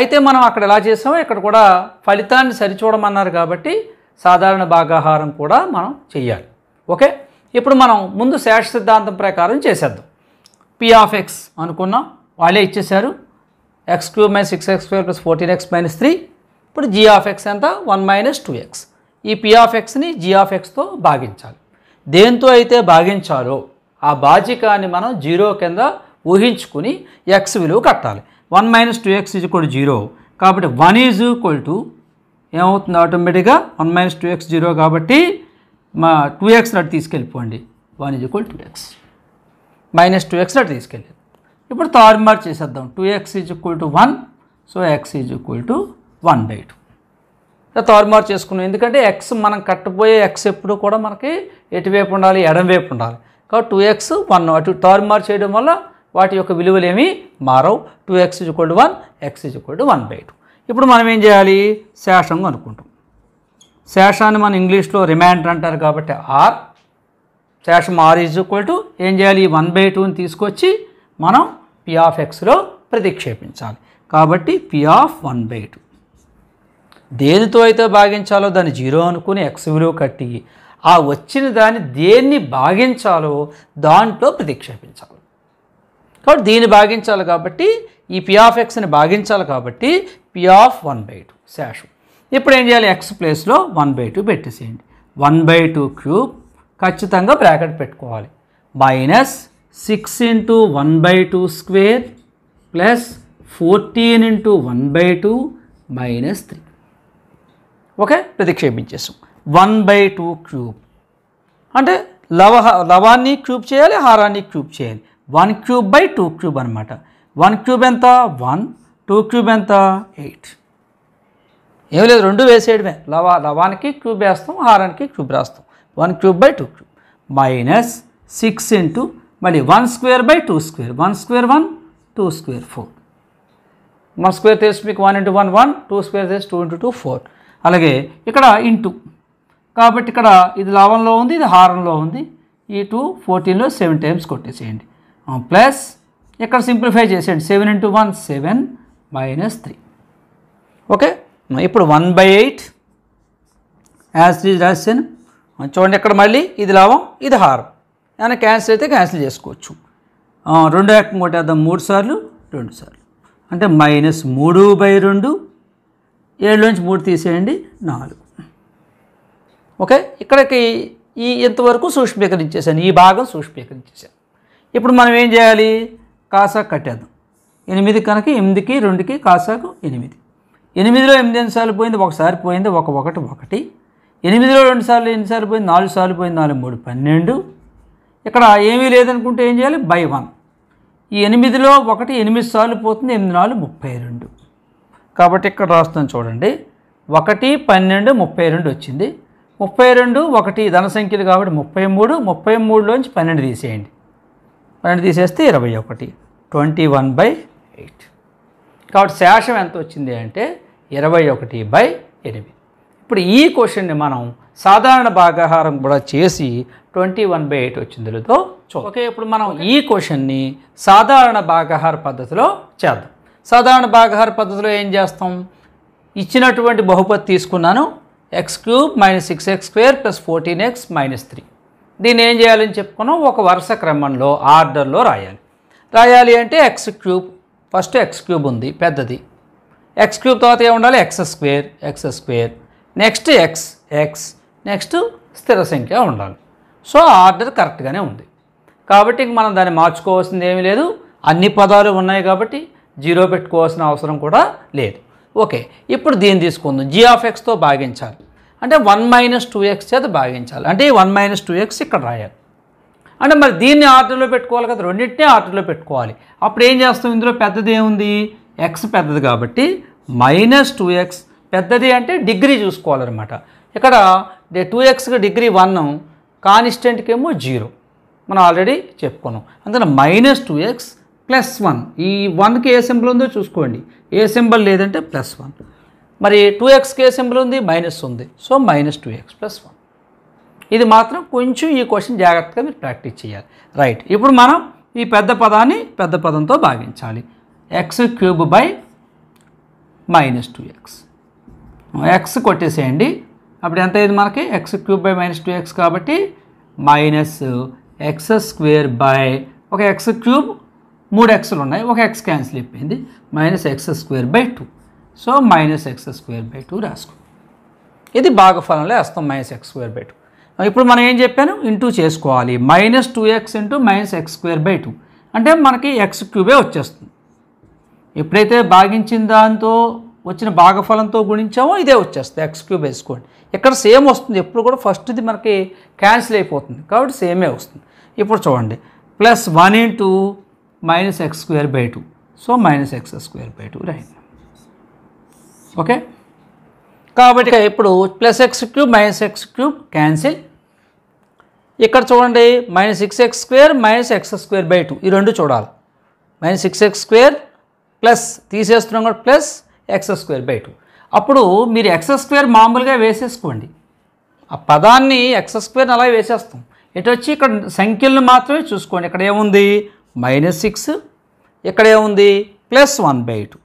అయితే మనం అక్కడ ఎలా చేసామో ఇక్కడ కూడా ఫలితాన్ని సరిచూడమన్నారు కాబట్టి సాధారణ భాగాహారం కూడా మనం చేయాలి ఓకే ఇప్పుడు మనం ముందు శేష సిద్ధాంతం ప్రకారం చేసేద్దాం పి ఆఫ్ ఎక్స్ అనుకున్నాం వాళ్ళే ఇచ్చేశారు x cube minus six X square plus fourteen X minus three ఇప్పుడు జీ ఆఫ్ ఎక్స్ ఎంత వన్ మైనస్ టూ ఎక్స్ ఈ పి ఆఫ్ ఎక్స్ని జీ ఆఫ్ ఎక్స్తో భాగించాలి దేంతో అయితే భాగించాలో ఆ బాజికాన్ని మనం జీరో కింద ఊహించుకుని ఎక్స్ విలువ కట్టాలి one minus two x is zero కాబట్టి వన్ ఈజ్ ఈక్వల్ టు ఏమవుతుంది ఆటోమేటిక్గా one minus two x zero కాబట్టి మా టూ ఎక్స్ నటు తీసుకెళ్ళిపోండి one is equal two X minus two x నటు తీసుకెళ్ళి ఇప్పుడు తారుమారు చేసేద్దాం two x is equal to one so x is equal to one by two తారుమారు చేసుకున్నాం ఎందుకంటే ఎక్స్ మనం కట్టబోయే ఎక్స్ ఎప్పుడు కూడా మనకి ఎటువైపు ఉండాలి వైపు ఉండాలి కాబట్టి టూ ఎక్స్ వన్ అటు తారుమారు చేయడం వల్ల వాటి యొక్క విలువలు ఏమి మారవు two x is equal to one x is equal to one by two ఇప్పుడు మనం ఏం చేయాలి శేషం అనుకుంటాం శేషాన్ని మనం ఇంగ్లీష్లో రిమైండర్ అంటారు కాబట్టి ఆర్ శేషం ఆర్ ఈజ్ ఈక్వల్ టు ఏం చేయాలి వన్ బై టూని తీసుకొచ్చి మనం పి ఆఫ్ ఎక్స్లో ప్రతిక్షేపించాలి కాబట్టి P of one by two దేనితో అయితే భాగించాలో దాన్ని జీరో అనుకుని ఎక్స్ విలువ కట్టి ఆ వచ్చిన దాన్ని దేన్ని భాగించాలో దాంట్లో ప్రతిక్షేపించాలి కాబట్టి దీన్ని భాగించాలి కాబట్టి ఈ పి ఆఫ్ ఎక్స్ని భాగించాలి కాబట్టి P of one by two శాషు ఇప్పుడు ఏం చేయాలి ఎక్స్ ప్లేస్లో వన్ బై టూ పెట్టేసేయండి వన్ బై టూ క్యూబ్ ఖచ్చితంగా బ్రాకెట్ పెట్టుకోవాలి minus six into one by two square plus fourteen into one by two minus three okay ప్రతిక్షేపించేసాం వన్ బై టూ క్యూబ్ అంటే లవ లవాన్ని క్యూబ్ చేయాలి హారాన్ని క్యూబ్ చేయాలి one cube by two cube అనమాట వన్ క్యూబ్ ఎంత వన్ టూ క్యూబ్ ఎంత ఎయిట్ ఏం లేదు రెండు వేసేయడమే లవ లవానికి క్యూబ్ వేస్తాం హారానికి క్యూబ్ రాస్తాం one cube by two cube minus six into మళ్ళీ one square by two square one square one two square four one square చేసి మీకు one into one one two square చేసి టూ ఇంటూ టూ ఫోర్ అలాగే ఇక్కడ into కాబట్టి ఇక్కడ ఇది లాభంలో ఉంది ఇది హారంలో ఉంది ఈ టూ ఫోర్టీన్లో సెవెన్ టైమ్స్ కొట్టేసేయండి ప్లస్ ఇక్కడ సింప్లిఫై చేసేయండి seven into one seven minus three okay ఇప్పుడు one by eight as three రాసేసాను చూడండి ఇక్కడ మళ్ళీ ఇది లాభం ఇది హారం ఏమైనా క్యాన్సిల్ అయితే క్యాన్సిల్ చేసుకోవచ్చు రెండు ఏకం కొట్టేద్దాం మూడు సార్లు రెండు సార్లు అంటే మైనస్ మూడు బై రెండు ఏడులోంచి మూడు తీసేయండి నాలుగు ఓకే ఇక్కడికి ఈ ఇంతవరకు సూక్ష్మీకరించేసాను ఈ భాగం సూక్ష్మీకరించేసాను ఇప్పుడు మనం ఏం చేయాలి కాసా కట్టేద్దాం ఎనిమిది కనుక ఎనిమిదికి రెండుకి కాసాకు ఎనిమిది ఎనిమిదిలో ఎనిమిది ఎన్నిసార్లు పోయింది ఒకసారి పోయింది ఒక ఒకటి ఒకటి ఎనిమిదిలో రెండు సార్లు ఎన్నిసార్లు పోయింది నాలుగు సార్లు పోయింది నాలుగు మూడు పన్నెండు ఇక్కడ ఏమీ లేదనుకుంటే ఏం చేయాలి బై వన్ ఈ ఎనిమిదిలో ఒకటి ఎనిమిది సార్లు పోతుంది ఎనిమిది నాలుగు ముప్పై రెండు కాబట్టి ఇక్కడ రాస్తాం చూడండి ఒకటి పన్నెండు ముప్పై రెండు వచ్చింది ముప్పై రెండు ఒకటి ధన సంఖ్యలు కాబట్టి ముప్పై మూడు ముప్పై మూడులోంచి పన్నెండు తీసేయండి పన్నెండు తీసేస్తే ఇరవై ఒకటి ట్వంటీ వన్ బై ఎయిట్ కాబట్టి శేషం ఎంత వచ్చింది అంటే ఇరవై ఒకటి బై ఎనిమిది ఇప్పుడు ఈ క్వశ్చన్ని మనం సాధారణ భాగాహారం కూడా చేసి ట్వంటీ వన్ బై ఎయిట్ వచ్చింది తెలుగుతో ఓకే ఇప్పుడు మనం ఈ క్వశ్చన్ని సాధారణ భాగాహార పద్ధతిలో చేద్దాం సాధారణ భాగాహార పద్ధతిలో ఏం చేస్తాం ఇచ్చినటువంటి బహుపతి తీసుకున్నాను x cube minus six X square plus fourteen X minus three దీన్ని ఏం చేయాలని చెప్పుకున్నాం ఒక వరుస క్రమంలో ఆర్డర్లో రాయాలి రాయాలి అంటే x cube first x cube ఉంది పెద్దది ఎక్స్ క్యూబ్ తర్వాత ఏముండాలి x square X square next x x next స్థిర సంఖ్య ఉండాలి సో ఆర్డర్ కరెక్ట్గానే ఉంది కాబట్టి మనం దాన్ని మార్చుకోవాల్సింది ఏమీ లేదు అన్ని పదాలు ఉన్నాయి కాబట్టి జీరో పెట్టుకోవాల్సిన అవసరం కూడా లేదు ఓకే ఇప్పుడు దీన్ని తీసుకుందాం జీ ఆఫ్ ఎక్స్తో భాగించాలి అంటే వన్ మైనస్ టూ ఎక్స్ చేత భాగించాలి అంటే వన్ మైనస్ టూ ఎక్స్ ఇక్కడ రాయాలి అంటే మరి దీన్ని ఆర్డర్లో పెట్టుకోవాలి కదా రెండింటినీ ఆర్డర్లో పెట్టుకోవాలి అప్పుడు ఏం చేస్తాం ఇందులో పెద్దది ఏముంది ఎక్స్ పెద్దది కాబట్టి మైనస్ టూ ఎక్స్ పెద్దది అంటే డిగ్రీ చూసుకోవాలన్నమాట ఇక్కడ అంటే టూ ఎక్స్కి డిగ్రీ వన్ కాన్స్టెంట్కి ఏమో జీరో మనం ఆల్రెడీ చెప్పుకున్నాం అందుకని minus two x plus one ఈ వన్కి ఏ సింబల్ ఉందో చూసుకోండి ఏ సింబల్ లేదంటే ప్లస్ వన్ మరి టూ ఎక్స్కి ఏ సింబల్ ఉంది మైనస్ ఉంది so minus two x plus one ఇది మాత్రం కొంచెం ఈ క్వశ్చన్ జాగ్రత్తగా మీరు ప్రాక్టీస్ చేయాలి రైట్ ఇప్పుడు మనం ఈ పెద్ద పదాన్ని పెద్ద పదంతో భాగించాలి x cube by minus two X x కొట్టేసేయండి అప్పుడు ఎంత అయింది మనకి X cube by minus two x కాబట్టి మైనస్ ఎక్స్ స్క్వేర్ బై ఒక ఎక్స్ క్యూబ్ మూడు ఎక్స్లు ఉన్నాయి ఒక ఎక్స్ క్యాన్సిల్ అయిపోయింది minus X square by two so minus X square by two రాసుకో ఇది భాగఫలంలో వేస్తాం minus X square by two ఇప్పుడు మనం ఏం చెప్పాను ఇంటూ చేసుకోవాలి minus two x into minus X square by two అంటే మనకి ఎక్స్ క్యూబే వచ్చేస్తుంది ఎప్పుడైతే భాగించిన దాంతో వచ్చిన భాగఫలంతో గుణించామో ఇదే వచ్చేస్తుంది ఎక్స్ క్యూబ్ వేసుకోండి ఇక్కడ సేమ్ వస్తుంది ఎప్పుడు కూడా ఫస్ట్ది మనకి క్యాన్సిల్ అయిపోతుంది కాబట్టి సేమే వస్తుంది ఇప్పుడు చూడండి plus one into minus X square by two so minus X square by two right okay కాబట్టి ఇప్పుడు plus x cube minus x cube cancel ఇక్కడ చూడండి minus six X square minus X square by two ఈ రెండు చూడాలి minus six X square plus తీసేస్తున్నాం కూడా plus X square by two అప్పుడు మీరు ఎక్స్ స్క్వేర్ మామూలుగా వేసేసుకోండి ఆ పదాన్ని ఎక్స్ స్క్వేర్ని అలా వేసేస్తాం ఎటు వచ్చి ఇక్కడ సంఖ్యలను మాత్రమే చూసుకోండి ఇక్కడ ఏముంది మైనస్ సిక్స్ ఇక్కడ ఏముంది plus one by two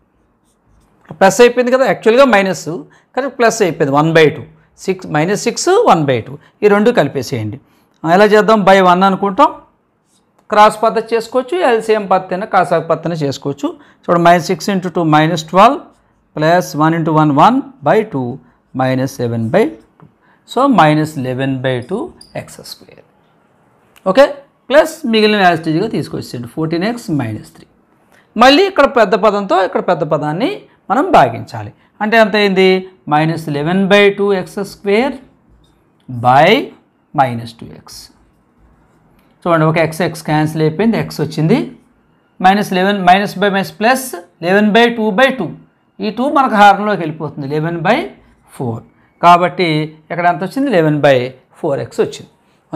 plus అయిపోయింది కదా యాక్చువల్గా మైనస్ కానీ ప్లస్ అయిపోయింది one by two six minus six one by two ఈ రెండు కలిపేసేయండి ఎలా చేద్దాం బై వన్ అనుకుంటాం క్రాస్ పద్ధతి చేసుకోవచ్చు ఎల్సిఎం పత్తిన కాసాకు పత్తిన చేసుకోవచ్చు చూడండి minus six into two minus twelve plus one into one one by two minus seven by two so minus eleven by two x square okay plus మిగిలిన యాజిటీజ్గా తీసుకొచ్చేయండి ఫోర్టీన్ ఎక్స్ మైనస్ త్రీ మళ్ళీ ఇక్కడ పెద్ద పదంతో ఇక్కడ పెద్ద పదాన్ని మనం భాగించాలి అంటే ఎంత అయింది minus eleven by two X square by minus two x చూడండి ఒక ఎక్స్ ఎక్స్ క్యాన్సిల్ అయిపోయింది ఎక్స్ వచ్చింది minus eleven minus by minus plus eleven by two by two ఈ టూ మనకు హారంలోకి వెళ్ళిపోతుంది లెవెన్ బై ఫోర్ కాబట్టి ఇక్కడ ఎంత వచ్చింది లెవెన్ బై ఫోర్ ఎక్స్ వచ్చింది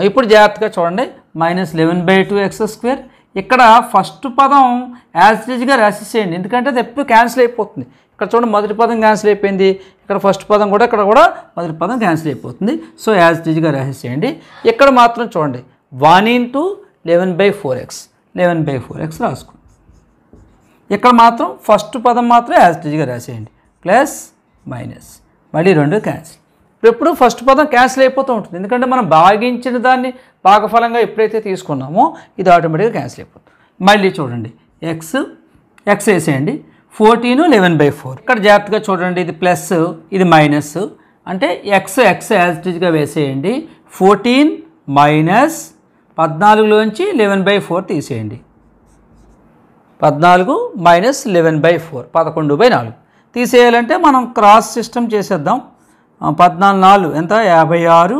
ఇప్పుడు జాగ్రత్తగా చూడండి minus eleven by two X square ఇక్కడ ఫస్ట్ పదం యాజ్ ఇజ్గా చేయండి ఎందుకంటే అది ఎప్పుడు క్యాన్సిల్ అయిపోతుంది ఇక్కడ చూడండి మొదటి పదం క్యాన్సిల్ అయిపోయింది ఇక్కడ ఫస్ట్ పదం కూడా ఇక్కడ కూడా మొదటి పదం క్యాన్సిల్ అయిపోతుంది సో యాజ్ ఇజ్గా చేయండి ఇక్కడ మాత్రం చూడండి one into eleven by four x eleven by four x రాసుకోండి ఇక్కడ మాత్రం ఫస్ట్ పదం మాత్రం యాజిటీజ్గా రాసేయండి ప్లస్ మైనస్ మళ్ళీ రెండు క్యాన్సిల్ ఇప్పుడు ఎప్పుడు ఫస్ట్ పదం క్యాన్సిల్ అయిపోతూ ఉంటుంది ఎందుకంటే మనం భాగించిన దాన్ని భాగఫలంగా ఎప్పుడైతే తీసుకున్నామో ఇది ఆటోమేటిక్గా క్యాన్సిల్ అయిపోతుంది మళ్ళీ చూడండి ఎక్స్ ఎక్స్ వేసేయండి ఫోర్టీను లెవెన్ బై ఫోర్ ఇక్కడ జాగ్రత్తగా చూడండి ఇది ప్లస్ ఇది మైనస్ అంటే ఎక్స్ ఎక్స్ యాజిటీజ్గా వేసేయండి ఫోర్టీన్ మైనస్ పద్నాలుగులోంచి లెవెన్ బై ఫోర్ తీసేయండి పద్నాలుగు మైనస్ లెవెన్ బై ఫోర్ పదకొండు బై నాలుగు తీసేయాలంటే మనం క్రాస్ సిస్టమ్ చేసేద్దాం పద్నాలుగు నాలుగు ఎంత యాభై ఆరు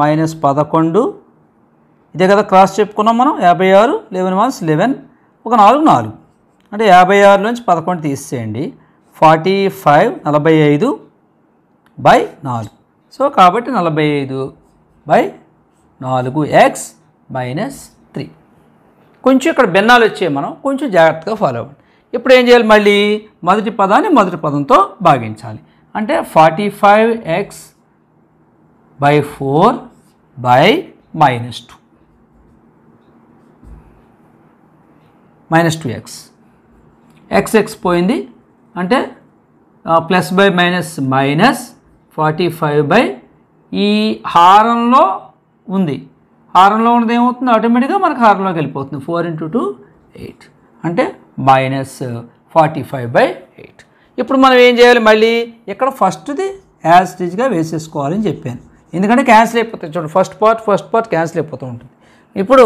మైనస్ పదకొండు ఇదే కదా క్రాస్ చెప్పుకున్నాం మనం యాభై ఆరు లెవెన్ వన్స్ లెవెన్ ఒక నాలుగు నాలుగు అంటే యాభై ఆరు నుంచి పదకొండు తీసేయండి ఫార్టీ ఫైవ్ నలభై ఐదు బై నాలుగు సో కాబట్టి నలభై ఐదు బై నాలుగు ఎక్స్ మైనస్ కొంచెం ఇక్కడ భిన్నాలు వచ్చాయి మనం కొంచెం జాగ్రత్తగా ఫాలో అవ్వండి ఇప్పుడు ఏం చేయాలి మళ్ళీ మొదటి పదాన్ని మొదటి పదంతో భాగించాలి అంటే forty five x by four by minus two minus two X x x పోయింది అంటే plus by minus minus forty five by ఈ హారంలో ఉంది హారంలో ఉన్నది ఏమవుతుంది ఆటోమేటిక్గా మనకు హారంలోకి వెళ్ళిపోతుంది ఫోర్ ఇంటూ టూ ఎయిట్ అంటే minus forty five by eight ఇప్పుడు మనం ఏం చేయాలి మళ్ళీ ఇక్కడ ఫస్ట్ది యాజ్ స్టేజ్గా వేసేసుకోవాలని చెప్పాను ఎందుకంటే క్యాన్సిల్ అయిపోతుంది చూడండి first part first part cancel అయిపోతూ ఉంటుంది ఇప్పుడు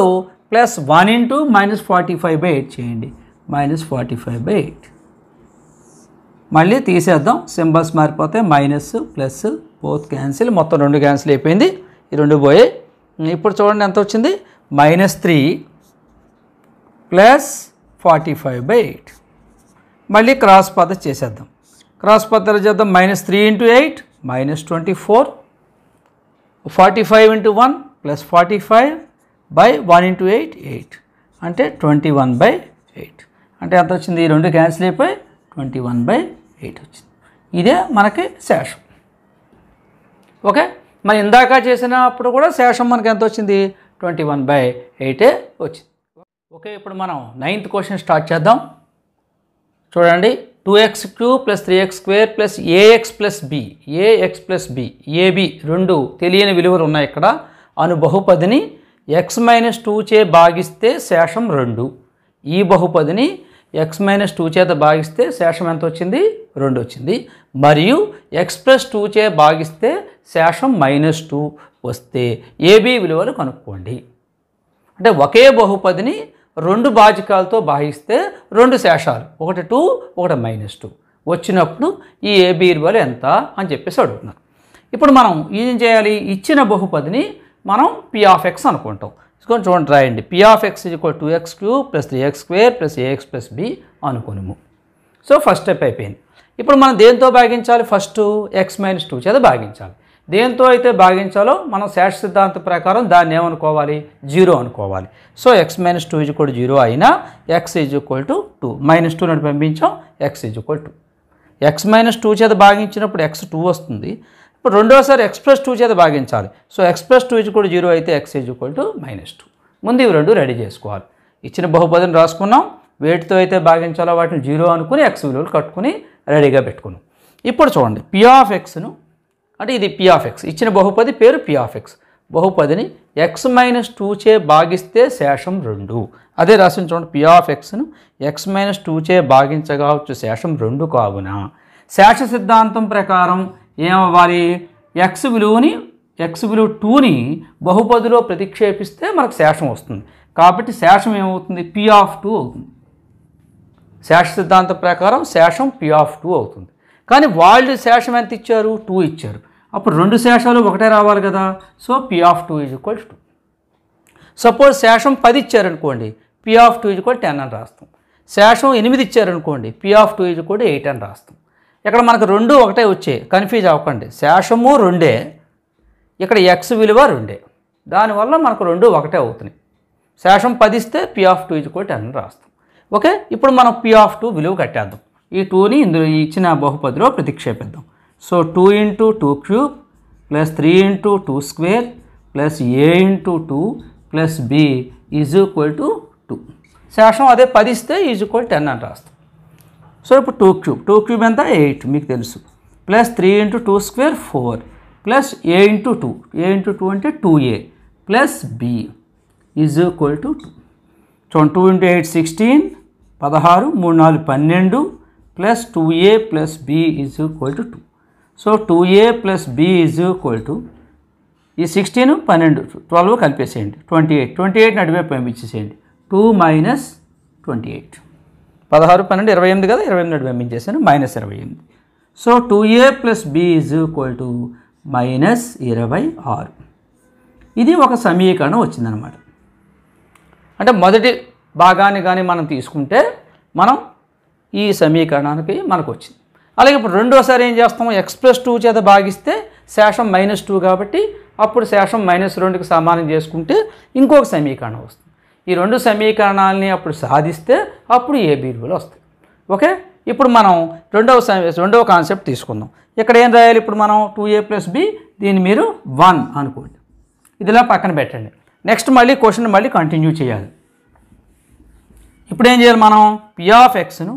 plus one into minus forty five by eight చేయండి minus forty five by eight మళ్ళీ తీసేద్దాం సింబల్స్ మారిపోతే మైనస్ ప్లస్ పోత్ క్యాన్సిల్ మొత్తం రెండు క్యాన్సిల్ అయిపోయింది ఈ రెండు పోయి ఇప్పుడు చూడండి ఎంత వచ్చింది minus three plus forty five by eight మళ్ళీ క్రాస్ పద్ధతి చేసేద్దాం క్రాస్ పాత్ర చేద్దాం minus three into eight minus twenty four forty five into one plus forty five by one into eight eight అంటే ట్వంటీ వన్ బై ఎయిట్ అంటే ఎంత వచ్చింది ఈ రెండు క్యాన్సిల్ అయిపోయి ట్వంటీ వన్ బై ఎయిట్ వచ్చింది ఇదే మనకి శేషం ఓకే మనం ఇందాక చేసినప్పుడు కూడా శేషం మనకి ఎంత వచ్చింది ట్వంటీ వన్ బై ఎయిటే వచ్చింది ఓకే ఇప్పుడు మనం నైన్త్ క్వశ్చన్ స్టార్ట్ చేద్దాం చూడండి two x cube plus three X square plus a x plus b a x plus b a b రెండు తెలియని విలువలు ఉన్నాయి ఇక్కడ అను బహుపదిని ఎక్స్ మైనస్ టూ చే భాగిస్తే శేషం రెండు ఈ బహుపదిని ఎక్స్ మైనస్ టూ చేత భాగిస్తే శేషం ఎంత వచ్చింది రెండు వచ్చింది మరియు ఎక్స్ ప్లస్ టూ చే భాగిస్తే శేషం మైనస్ టూ వస్తే ఏబీ విలువలు కనుక్కోండి అంటే ఒకే బహుపదిని రెండు భాజకాలతో భాగిస్తే రెండు శేషాలు ఒకటి టూ ఒకటి మైనస్ టూ వచ్చినప్పుడు ఈ ఏబీ విలువలు ఎంత అని చెప్పేసి అడుగుతున్నారు ఇప్పుడు మనం ఏం చేయాలి ఇచ్చిన బహుపదిని మనం పి ఆఫ్ ఎక్స్ అనుకుంటాం ఇసుకొని చూడండి రాయండి p of x is equal two x cube plus three X square plus a x plus b అనుకున్నాము సో ఫస్ట్ స్టెప్ అయిపోయింది ఇప్పుడు మనం దేంతో భాగించాలి ఫస్ట్ ఎక్స్ మైనస్ టూ చేత భాగించాలి దేంతో అయితే భాగించాలో మనం శాష సిద్ధాంత ప్రకారం దాన్ని ఏమనుకోవాలి జీరో అనుకోవాలి so X minus two is equal zero అయినా X is equal to two minus two నడిపించాం పంపించాం x is equal two X minus two చేత భాగించినప్పుడు ఎక్స్ టూ వస్తుంది ఇప్పుడు రెండోసారి ఎక్స్ప్రెస్ టూ చేత భాగించాలి సో ఎక్స్ప్రెస్ టూ కూడా జీరో అయితే x equal to minus two ముందు ఇవి రెండు రెడీ చేసుకోవాలి ఇచ్చిన బహుపదిని రాసుకున్నాం వేటితో అయితే భాగించాలో వాటిని జీరో అనుకుని ఎక్స్ విలువలు కట్టుకుని రెడీగా పెట్టుకున్నాం ఇప్పుడు చూడండి పి ఆఫ్ ఎక్స్ను అంటే ఇది పి ఆఫ్ ఎక్స్ ఇచ్చిన బహుపది పేరు పి ఆఫ్ ఎక్స్ బహుపదిని ఎక్స్ మైనస్ చే భాగిస్తే శేషం రెండు అదే రాసిన చూడండి పి ఆఫ్ ఎక్స్ను ఎక్స్ మైనస్ టూచే భాగించగా వచ్చు శేషం రెండు కావున శేష సిద్ధాంతం ప్రకారం ఏమవ్వాలి ఎక్స్ విలువని ఎక్స్ విలువ టూని బహుపదిలో ప్రతిక్షేపిస్తే మనకు శేషం వస్తుంది కాబట్టి శేషం ఏమవుతుంది పి ఆఫ్ టూ అవుతుంది శేష సిద్ధాంతం ప్రకారం శేషం పి ఆఫ్ టూ అవుతుంది కానీ వాళ్ళు శేషం ఎంత ఇచ్చారు టూ ఇచ్చారు అప్పుడు రెండు శేషాలు ఒకటే రావాలి కదా so p of two is equal two suppose శేషం పది ఇచ్చారనుకోండి p of two is equal ten అని రాస్తాం శేషం ఎనిమిది ఇచ్చారనుకోండి p of two is equal eight అని రాస్తాం ఇక్కడ మనకు రెండు ఒకటే వచ్చాయి కన్ఫ్యూజ్ అవ్వకండి శేషము రెండే ఇక్కడ ఎక్స్ విలువ రెండే దానివల్ల మనకు రెండు ఒకటే అవుతున్నాయి శేషం పది ఇస్తే p of two is ten అని రాస్తాం ఓకే ఇప్పుడు మనం పి ఆఫ్ టూ విలువ కట్టేద్దాం ఈ టూని ఇందులో ఇచ్చిన బహుపదిలో ప్రతిక్షేపిద్దాం so two into two cube plus three into two square plus a into two plus b is equal to two శేషం అదే పది ఇస్తే ఈజ్ ఈక్వల్ టెన్ అని రాస్తాం సో ఇప్పుడు టూ క్యూబ్ టూ క్యూబ్ ఎంత ఎయిట్ మీకు తెలుసు plus three into two square four plus a into two a into two అంటే two a plus b is equal to two చూడండి టూ ఇంటూ ఎయిట్ సిక్స్టీన్ పదహారు మూడు నాలుగు పన్నెండు plus two a plus b is equal to two so two a plus b is equal to ఈ sixteen పన్నెండు twelve కలిపేసేయండి twenty eight twenty eight నడిపే పంపించేసేయండి two minus twenty eight పదహారు పన్నెండు ఇరవై ఎనిమిది కదా ఇరవై ఎనిమిది పంపించేసాను మైనస్ ఇరవై ఎనిమిది so two a plus b is equal to minus ఇరవై ఆరు ఇది ఒక సమీకరణం వచ్చిందనమాట అంటే మొదటి భాగాన్ని కానీ మనం తీసుకుంటే మనం ఈ సమీకరణానికి మనకు వచ్చింది అలాగే ఇప్పుడు రెండోసారి ఏం చేస్తాము ఎక్స్ ప్లస్ టూ చేత భాగిస్తే శేషం మైనస్ టూ కాబట్టి అప్పుడు శేషం మైనస్ రెండుకి సమానం చేసుకుంటే ఇంకొక సమీకరణం వస్తుంది ఈ రెండు సమీకరణాలని అప్పుడు సాధిస్తే అప్పుడు ఏబీ విలువలు వస్తాయి ఓకే ఇప్పుడు మనం రెండవ రెండవ కాన్సెప్ట్ తీసుకుందాం ఇక్కడ ఏం రాయాలి ఇప్పుడు మనం టూ ఏ ప్లస్ బి దీన్ని మీరు వన్ అనుకోండి ఇదిలా పక్కన పెట్టండి నెక్స్ట్ మళ్ళీ క్వశ్చన్ మళ్ళీ కంటిన్యూ చేయాలి ఇప్పుడు ఏం చేయాలి మనం పి ఆఫ్ ఎక్స్ను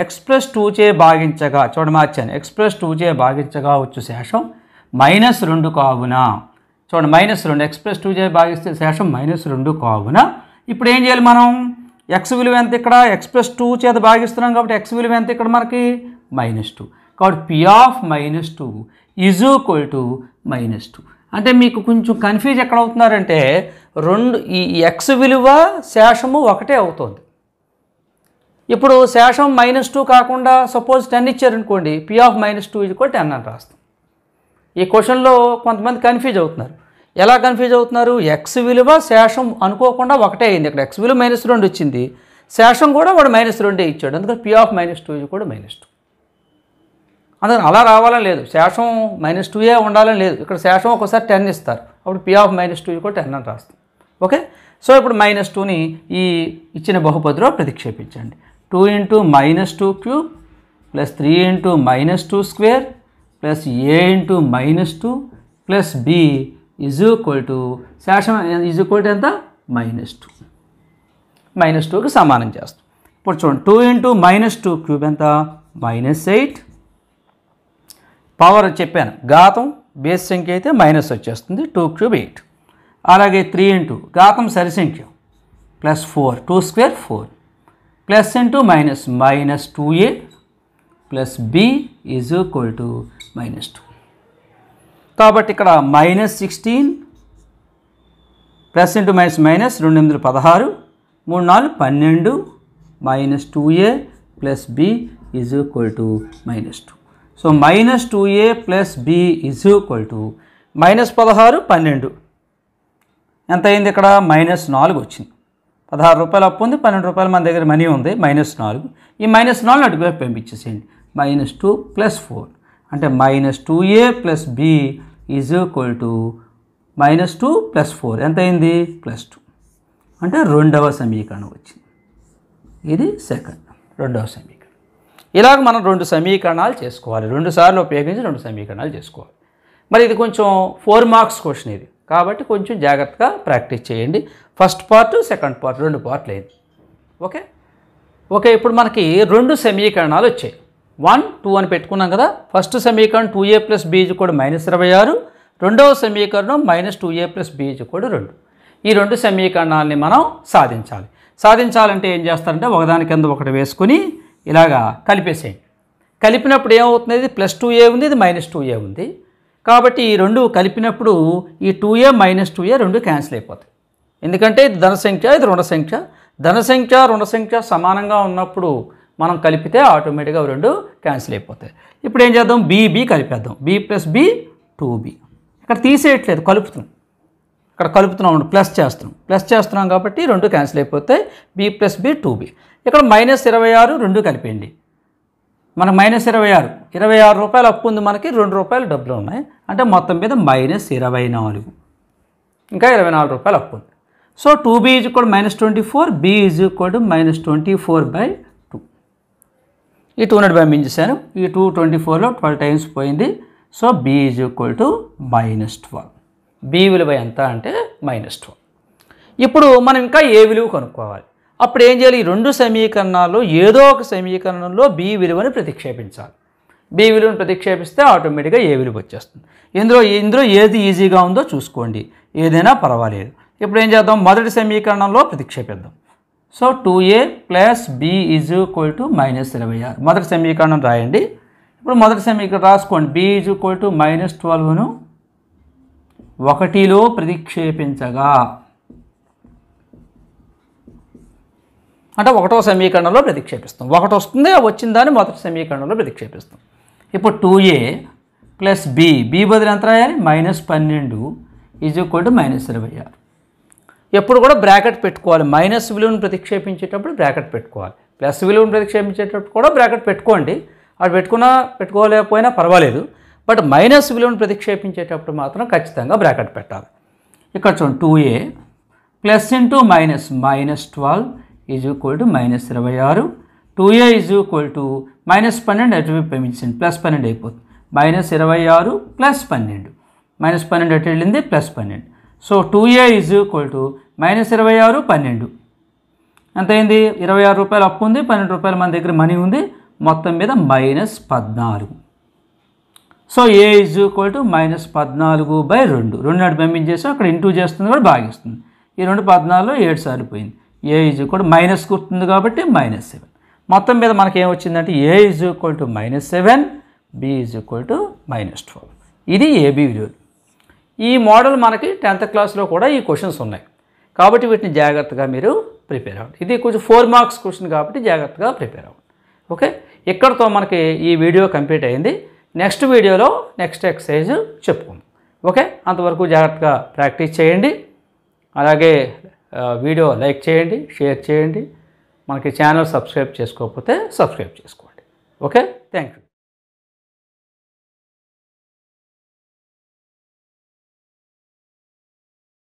ఎక్స్ ప్లస్ టూ చే భాగించగా చూడ మార్చాను ఎక్స్ ప్లస్ టూ చే భాగించగా వచ్చు శేషం మైనస్ రెండు కావున చూడండి మైనస్ రెండు ఎక్స్ ప్లస్ టూ చే భాగిస్తే శేషం మైనస్ రెండు కావున ఇప్పుడు ఏం చేయాలి మనం ఎక్స్ విలువ ఎంత ఇక్కడ ఎక్స్ ప్లస్ టూ చేత భాగిస్తున్నాం కాబట్టి ఎక్స్ విలువ ఎంత ఇక్కడ మనకి మైనస్ టూ కాబట్టి P of minus two is equal to minus two అంటే మీకు కొంచెం కన్ఫ్యూజ్ ఎక్కడ అవుతున్నారంటే రెండు ఈ ఎక్స్ విలువ శేషము ఒకటే అవుతుంది ఇప్పుడు శేషం మైనస్ టూ కాకుండా సపోజ్ టెన్ ఇచ్చారనుకోండి పి ఆఫ్ మైనస్ టూ ఇది కూడా టెన్ అని రాస్తాం ఈ క్వశ్చన్లో కొంతమంది కన్ఫ్యూజ్ అవుతున్నారు ఎలా కన్ఫ్యూజ్ అవుతున్నారు ఎక్స్ విలువ శేషం అనుకోకుండా ఒకటే అయింది ఇక్కడ ఎక్స్ విలువ మైనస్ రెండు వచ్చింది శేషం కూడా వాడు మైనస్ రెండే ఇచ్చాడు అందుకని పి ఆఫ్ మైనస్ టూ కూడా మైనస్ టూ అందుకని అలా రావాలని లేదు శేషం మైనస్ టూయే ఉండాలని లేదు ఇక్కడ శేషం ఒకసారి టెన్ ఇస్తారు అప్పుడు పి ఆఫ్ మైనస్ టూ కూడా టెన్ అని రాస్తాం ఓకే సో ఇప్పుడు మైనస్ టూని ఈ ఇచ్చిన బహుపదిలో ప్రతిక్షేపించండి two into minus two cube plus three into minus two square plus a into minus two plus b is equal to శాషం ఈజ్ ఈక్వల్ టు ఎంత మైనస్ టూ మైనస్ టూకి సమానం చేస్తాం ఇప్పుడు చూడండి two into minus two cube ఎంత minus eight power చెప్పాను ఘాతం బేస్ సంఖ్య అయితే మైనస్ వచ్చేస్తుంది టూ క్యూబ్ ఎయిట్ అలాగే త్రీ ఇంటూ ఘాతం సరి సంఖ్య plus four two square four plus into minus minus two a plus b is equal to minus two కాబట్టి ఇక్కడ minus sixteen plus into minus minus రెండు ఎనిమిది పదహారు మూడు నాలుగు పన్నెండు minus two a plus b is equal to minus two so minus two a plus b is equal to minus పదహారు పన్నెండు ఎంత అయింది ఇక్కడ మైనస్ నాలుగు వచ్చింది పదహారు రూపాయలు అప్పు ఉంది పన్నెండు రూపాయలు మన దగ్గర మనీ ఉంది మైనస్ నాలుగు ఈ మైనస్ నాలుగు అటువైపు పంపించేసేయండి మైనస్ టూ ప్లస్ ఫోర్ అంటే minus two a plus b is equal to minus two plus four ఎంత అయింది ప్లస్ టూ అంటే రెండవ సమీకరణం వచ్చింది ఇది సెకండ్ రెండవ సమీకరణం ఇలాగ మనం రెండు సమీకరణాలు చేసుకోవాలి రెండు సార్లు ఉపయోగించి రెండు సమీకరణాలు చేసుకోవాలి మరి ఇది కొంచెం ఫోర్ మార్క్స్ క్వశ్చన్ ఇది కాబట్టి కొంచెం జాగ్రత్తగా ప్రాక్టీస్ చేయండి ఫస్ట్ పార్ట్ సెకండ్ పార్ట్ రెండు పార్ట్లు అయింది ఓకే ఓకే ఇప్పుడు మనకి రెండు సమీకరణాలు వచ్చాయి వన్ టూ అని పెట్టుకున్నాం కదా ఫస్ట్ సమీకరణం టూ ఏ ప్లస్ బీజ్ కూడా మైనస్ ఇరవై ఆరు రెండవ సమీకరణం minus two a plus b is కూడా రెండు ఈ రెండు సమీకరణాలని మనం సాధించాలి సాధించాలంటే ఏం చేస్తారంటే ఒకదాని కింద ఒకటి వేసుకుని ఇలాగా కలిపేసేయండి కలిపినప్పుడు ఏమవుతుంది ప్లస్ టూ ఏ ఉంది ఇది మైనస్ టూ ఏ ఉంది కాబట్టి ఈ రెండు కలిపినప్పుడు ఈ two a minus two a రెండు క్యాన్సిల్ అయిపోతాయి ఎందుకంటే ఇది ధన సంఖ్య ఇది రుణ సంఖ్య ధన సంఖ్య రుణ సంఖ్య సమానంగా ఉన్నప్పుడు మనం కలిపితే ఆటోమేటిక్గా రెండు క్యాన్సిల్ అయిపోతాయి ఇప్పుడు ఏం చేద్దాం బీబీ కలిపేద్దాం b plus b two b ఇక్కడ తీసేయట్లేదు కలుపుతున్నాం ఇక్కడ కలుపుతున్నాం ప్లస్ చేస్తున్నాం ప్లస్ చేస్తున్నాం కాబట్టి రెండు క్యాన్సిల్ అయిపోతాయి b plus b two b ఇక్కడ మైనస్ ఇరవై ఆరు రెండు కలిపేయండి మనకు మైనస్ ఇరవై ఆరు ఇరవై ఆరు రూపాయలు అప్పు ఉంది మనకి రెండు రూపాయలు డబ్బులు ఉన్నాయి అంటే మొత్తం మీద మైనస్ ఇరవై నాలుగు ఇంకా ఇరవై నాలుగు రూపాయలు అప్పు ఉంది so two b is equal minus twenty four b is equal minus twenty four by ఈ టూ హండ్రెడ్ పంపించేశాను ఈ టూ ట్వంటీ ఫోర్లో ట్వెల్వ్ టైమ్స్ పోయింది so b is equal to minus twelve b విలువ ఎంత అంటే మైనస్ ట్వెల్వ్ ఇప్పుడు మనం ఇంకా ఏ విలువ కనుక్కోవాలి అప్పుడు ఏం చేయాలి ఈ రెండు సమీకరణాలు ఏదో ఒక సమీకరణంలో బి విలువని ప్రతిక్షేపించాలి బి విలువను ప్రతిక్షేపిస్తే ఆటోమేటిక్గా ఏ విలువ వచ్చేస్తుంది ఇందులో ఇందులో ఏది ఈజీగా ఉందో చూసుకోండి ఏదైనా పర్వాలేదు ఇప్పుడు ఏం చేద్దాం మొదటి సమీకరణంలో ప్రతిక్షేపిద్దాం so two a plus b is equal to minus ఇరవై ఆరు మొదటి సమీకరణం రాయండి ఇప్పుడు మొదటి సమీకరణం రాసుకోండి b is equal to minus ట్వెల్వ్ను ఒకటిలో ప్రతిక్షేపించగా అంటే ఒకటో సమీకరణంలో ప్రతిక్షేపిస్తాం ఒకటి వస్తుంది వచ్చిన దాన్ని మొదటి సమీకరణంలో ప్రతిక్షేపిస్తాం ఇప్పుడు two a plus b b బదులు ఎంత రాయాలి మైనస్ పన్నెండు ఈజ్ ఈక్వల్ టు మైనస్ ఇరవై ఆరు ఎప్పుడు కూడా బ్రాకెట్ పెట్టుకోవాలి మైనస్ విలువను ప్రతిక్షేపించేటప్పుడు బ్రాకెట్ పెట్టుకోవాలి ప్లస్ విలువను ప్రతిక్షేపించేటప్పుడు కూడా బ్రాకెట్ పెట్టుకోండి అది పెట్టుకున్నా పెట్టుకోలేకపోయినా పర్వాలేదు బట్ మైనస్ విలువను ప్రతిక్షేపించేటప్పుడు మాత్రం ఖచ్చితంగా బ్రాకెట్ పెట్టాలి ఇక్కడ చూడండి two a plus into minus minus twelve is equal to minus ఇరవై ఆరు two a is equal to minus పన్నెండు అటువైపు పెంచింది ప్లస్ పన్నెండు అయిపోతుంది మైనస్ ఇరవై ఆరు ప్లస్ పన్నెండు మైనస్ పన్నెండు అటు వెళ్ళింది ప్లస్ పన్నెండు so two a is equal to minus ఇరవై ఆరు పన్నెండు అంత ఏంది ఇరవై ఆరు రూపాయలు అప్పు ఉంది పన్నెండు రూపాయలు మన దగ్గర మనీ ఉంది మొత్తం మీద మైనస్ పద్నాలుగు so a is equal to minus పద్నాలుగు బై రెండు రెండు నాటి పంపించేసాం అక్కడ ఇంటూ చేస్తుంది కూడా భాగిస్తుంది ఈ రెండు పద్నాలుగు ఏడు సార్లు పోయింది ఏ ఈజ్ ఈక్వల్ మైనస్ గుర్తుంది కాబట్టి మైనస్ సెవెన్ మొత్తం మీద మనకి వచ్చిందంటే a is equal to minus seven b is equal to minus twelve ఇది ఏబీ విలువలు ఈ మోడల్ మనకి టెన్త్ క్లాస్లో కూడా ఈ క్వశ్చన్స్ ఉన్నాయి కాబట్టి వీటిని జాగ్రత్తగా మీరు ప్రిపేర్ అవ్వండి ఇది కొంచెం ఫోర్ మార్క్స్ క్వశ్చన్ కాబట్టి జాగ్రత్తగా ప్రిపేర్ అవ్వండి ఓకే ఇక్కడతో మనకి ఈ వీడియో కంప్లీట్ అయింది నెక్స్ట్ వీడియోలో నెక్స్ట్ ఎక్సర్సైజ్ చెప్పుకుందాం ఓకే అంతవరకు జాగ్రత్తగా ప్రాక్టీస్ చేయండి అలాగే వీడియో లైక్ చేయండి షేర్ చేయండి మనకి ఛానల్ సబ్స్క్రైబ్ చేసుకోకపోతే సబ్స్క్రైబ్ చేసుకోండి ఓకే థ్యాంక్ యూ